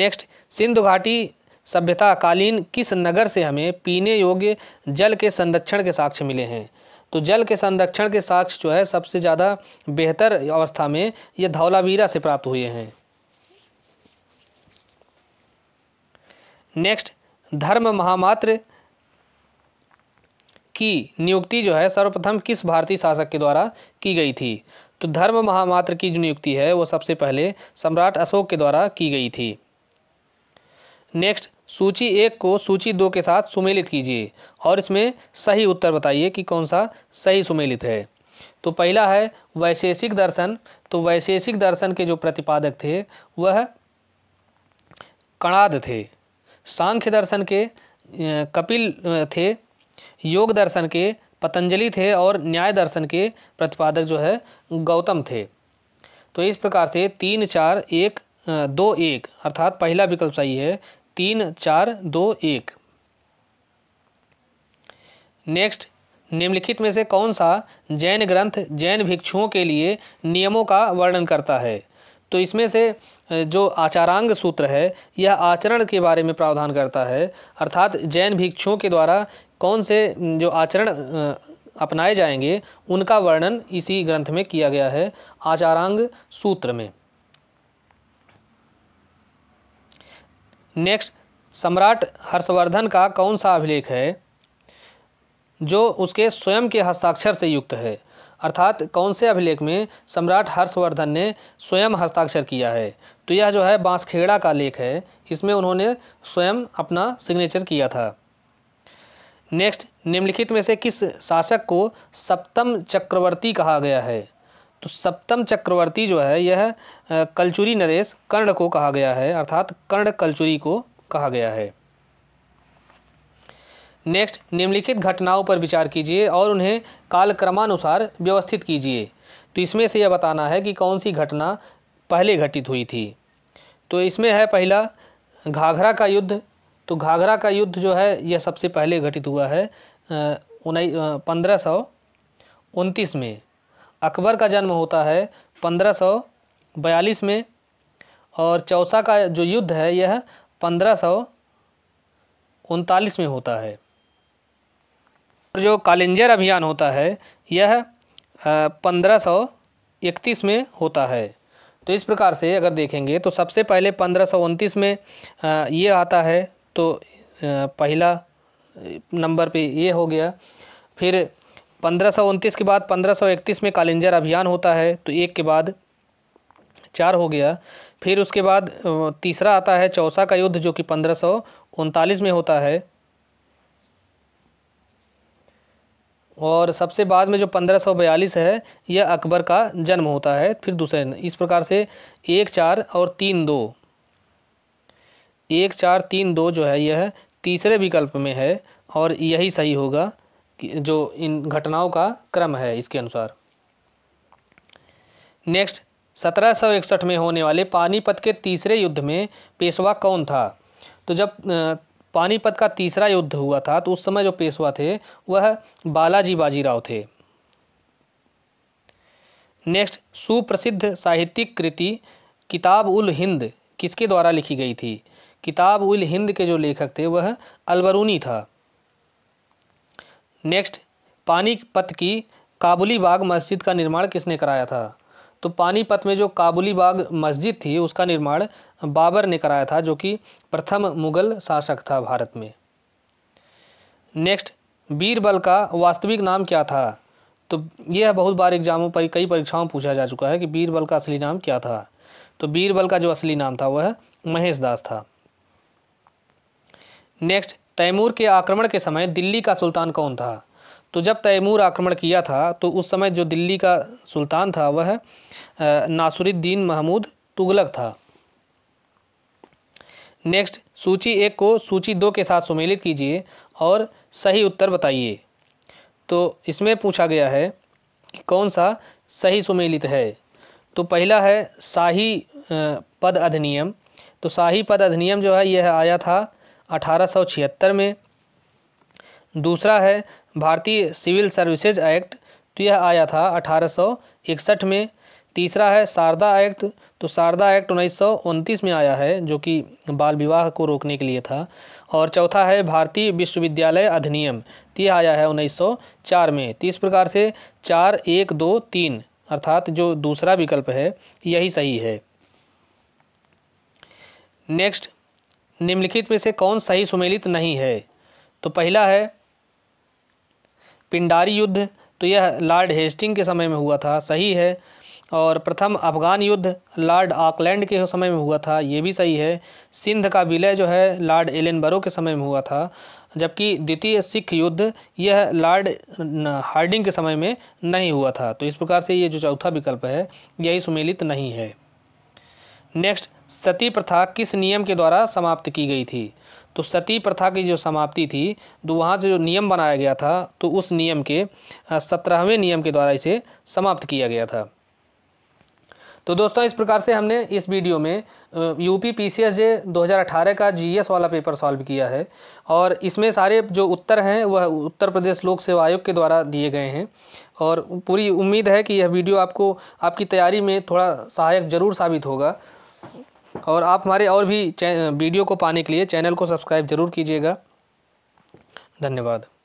नेक्स्ट सिंधु घाटी सभ्यता कालीन किस नगर से हमें पीने योग्य जल के संरक्षण के साक्ष्य मिले हैं तो जल के संरक्षण के साक्ष्य जो है सबसे ज़्यादा बेहतर अवस्था में ये धौलावीरा से प्राप्त हुए हैं नेक्स्ट धर्म महामात्र की नियुक्ति जो है सर्वप्रथम किस भारतीय शासक के द्वारा की गई थी तो धर्म महामात्र की जो नियुक्ति है वो सबसे पहले सम्राट अशोक के द्वारा की गई थी नेक्स्ट सूची एक को सूची दो के साथ सुमेलित कीजिए और इसमें सही उत्तर बताइए कि कौन सा सही सुमेलित है तो पहला है वैशेषिक दर्शन तो वैशेषिक दर्शन के जो प्रतिपादक थे वह कणाद थे सांख्य दर्शन के कपिल थे योग दर्शन के पतंजलि थे और न्याय दर्शन के प्रतिपादक जो है गौतम थे तो इस प्रकार से तीन चार एक दो एक अर्थात पहला विकल्प सही है तीन चार दो एक नेक्स्ट निम्नलिखित में से कौन सा जैन ग्रंथ जैन भिक्षुओं के लिए नियमों का वर्णन करता है तो इसमें से जो आचारांग सूत्र है यह आचरण के बारे में प्रावधान करता है अर्थात जैन भिक्षुओं के द्वारा कौन से जो आचरण अपनाए जाएंगे उनका वर्णन इसी ग्रंथ में किया गया है आचारांग सूत्र में नेक्स्ट सम्राट हर्षवर्धन का कौन सा अभिलेख है जो उसके स्वयं के हस्ताक्षर से युक्त है अर्थात कौन से अभिलेख में सम्राट हर्षवर्धन ने स्वयं हस्ताक्षर किया है तो यह जो है बांसखेड़ा का लेख है इसमें उन्होंने स्वयं अपना सिग्नेचर किया था नेक्स्ट निम्नलिखित में से किस शासक को सप्तम चक्रवर्ती कहा गया है तो सप्तम चक्रवर्ती जो है यह कलचुरी नरेश कर्ण को कहा गया है अर्थात कर्ण कलचुरी को कहा गया है नेक्स्ट निम्नलिखित घटनाओं पर विचार कीजिए और उन्हें कालक्रमानुसार व्यवस्थित कीजिए तो इसमें से यह बताना है कि कौन सी घटना पहले घटित हुई थी तो इसमें है पहला घाघरा का युद्ध तो घाघरा का युद्ध जो है यह सबसे पहले घटित हुआ है उन्नीस पंद्रह सौ उनतीस में अकबर का जन्म होता है पंद्रह बयालीस में और चौसा का जो युद्ध है यह पंद्रह सौ उनतालीस में होता है जो कालिंजर अभियान होता है यह पंद्रह सौ इकतीस में होता है तो इस प्रकार से अगर देखेंगे तो सबसे पहले पंद्रह सौ उनतीस में ये आता है तो पहला नंबर पे ये हो गया फिर पंद्रह के बाद पंद्रह में कालिंजर अभियान होता है तो एक के बाद चार हो गया फिर उसके बाद तीसरा आता है चौसा का युद्ध जो कि पंद्रह में होता है और सबसे बाद में जो 1542 है यह अकबर का जन्म होता है फिर दूसरे इस प्रकार से एक चार और तीन दो एक चार तीन दो जो है यह तीसरे विकल्प में है और यही सही होगा जो इन घटनाओं का क्रम है इसके अनुसार नेक्स्ट सत्रह में होने वाले पानीपत के तीसरे युद्ध में पेशवा कौन था तो जब पानीपत का तीसरा युद्ध हुआ था तो उस समय जो पेशवा थे वह बालाजी बाजीराव थे नेक्स्ट सुप्रसिद्ध साहित्यिक कृति किताब उल हिंद किसके द्वारा लिखी गई थी किताब उल हिंद के जो लेखक थे वह अलबरूनी था नेक्स्ट पानीपत की काबुली बाग मस्जिद का निर्माण किसने कराया था तो पानीपत में जो काबुली बाग मस्जिद थी उसका निर्माण बाबर ने कराया था जो कि प्रथम मुगल शासक था भारत में नेक्स्ट बीरबल का वास्तविक नाम क्या था तो यह बहुत बार एग्जामों पर कई परीक्षाओं में पूछा जा चुका है कि बीरबल का असली नाम क्या था तो बीरबल का जो असली नाम था वह महेश दास था नेक्स्ट तैमूर के आक्रमण के समय दिल्ली का सुल्तान कौन था तो जब तैमूर आक्रमण किया था तो उस समय जो दिल्ली का सुल्तान था वह नासुरुद्दीन महमूद तुगलक था नेक्स्ट सूची एक को सूची दो के साथ सुमेलित कीजिए और सही उत्तर बताइए तो इसमें पूछा गया है कि कौन सा सही सुमेलित है तो पहला है शाही पद अधिनियम तो शाही पद अधिनियम जो है यह आया था अठारह में दूसरा है भारतीय सिविल सर्विसेज एक्ट तो यह आया था अठारह में तीसरा है शारदा एक्ट तो शारदा एक्ट उन्नीस में आया है जो कि बाल विवाह को रोकने के लिए था और चौथा है भारतीय विश्वविद्यालय अधिनियम तो यह आया है 1904 में तो इस प्रकार से चार एक दो तीन अर्थात जो दूसरा विकल्प है यही सही है नेक्स्ट निम्नलिखित में से कौन सही सुमेलित नहीं है तो पहला है पिंडारी युद्ध तो यह लॉर्ड हेस्टिंग के समय में हुआ था सही है और प्रथम अफगान युद्ध लॉर्ड ऑकलैंड के समय में हुआ था ये भी सही है सिंध का विलय जो है लॉर्ड एलेनबरो के समय में हुआ था जबकि द्वितीय सिख युद्ध यह लॉर्ड हार्डिंग के समय में नहीं हुआ था तो इस प्रकार से ये जो चौथा विकल्प है यही सुमेलित नहीं है नेक्स्ट सती प्रथा किस नियम के द्वारा समाप्त की गई थी तो सती प्रथा की जो समाप्ति थी तो वहाँ जो नियम बनाया गया था तो उस नियम के सत्रहवें नियम के द्वारा इसे समाप्त किया गया था तो दोस्तों इस प्रकार से हमने इस वीडियो में U P P C S दो हज़ार अठारह का जी एस e वाला पेपर सॉल्व किया है और इसमें सारे जो उत्तर हैं वह उत्तर प्रदेश लोक सेवा आयोग के द्वारा दिए गए हैं और पूरी उम्मीद है कि यह वीडियो आपको आपकी तैयारी में थोड़ा सहायक ज़रूर साबित होगा और आप हमारे और भी वीडियो को पाने के लिए चैनल को सब्सक्राइब ज़रूर कीजिएगा धन्यवाद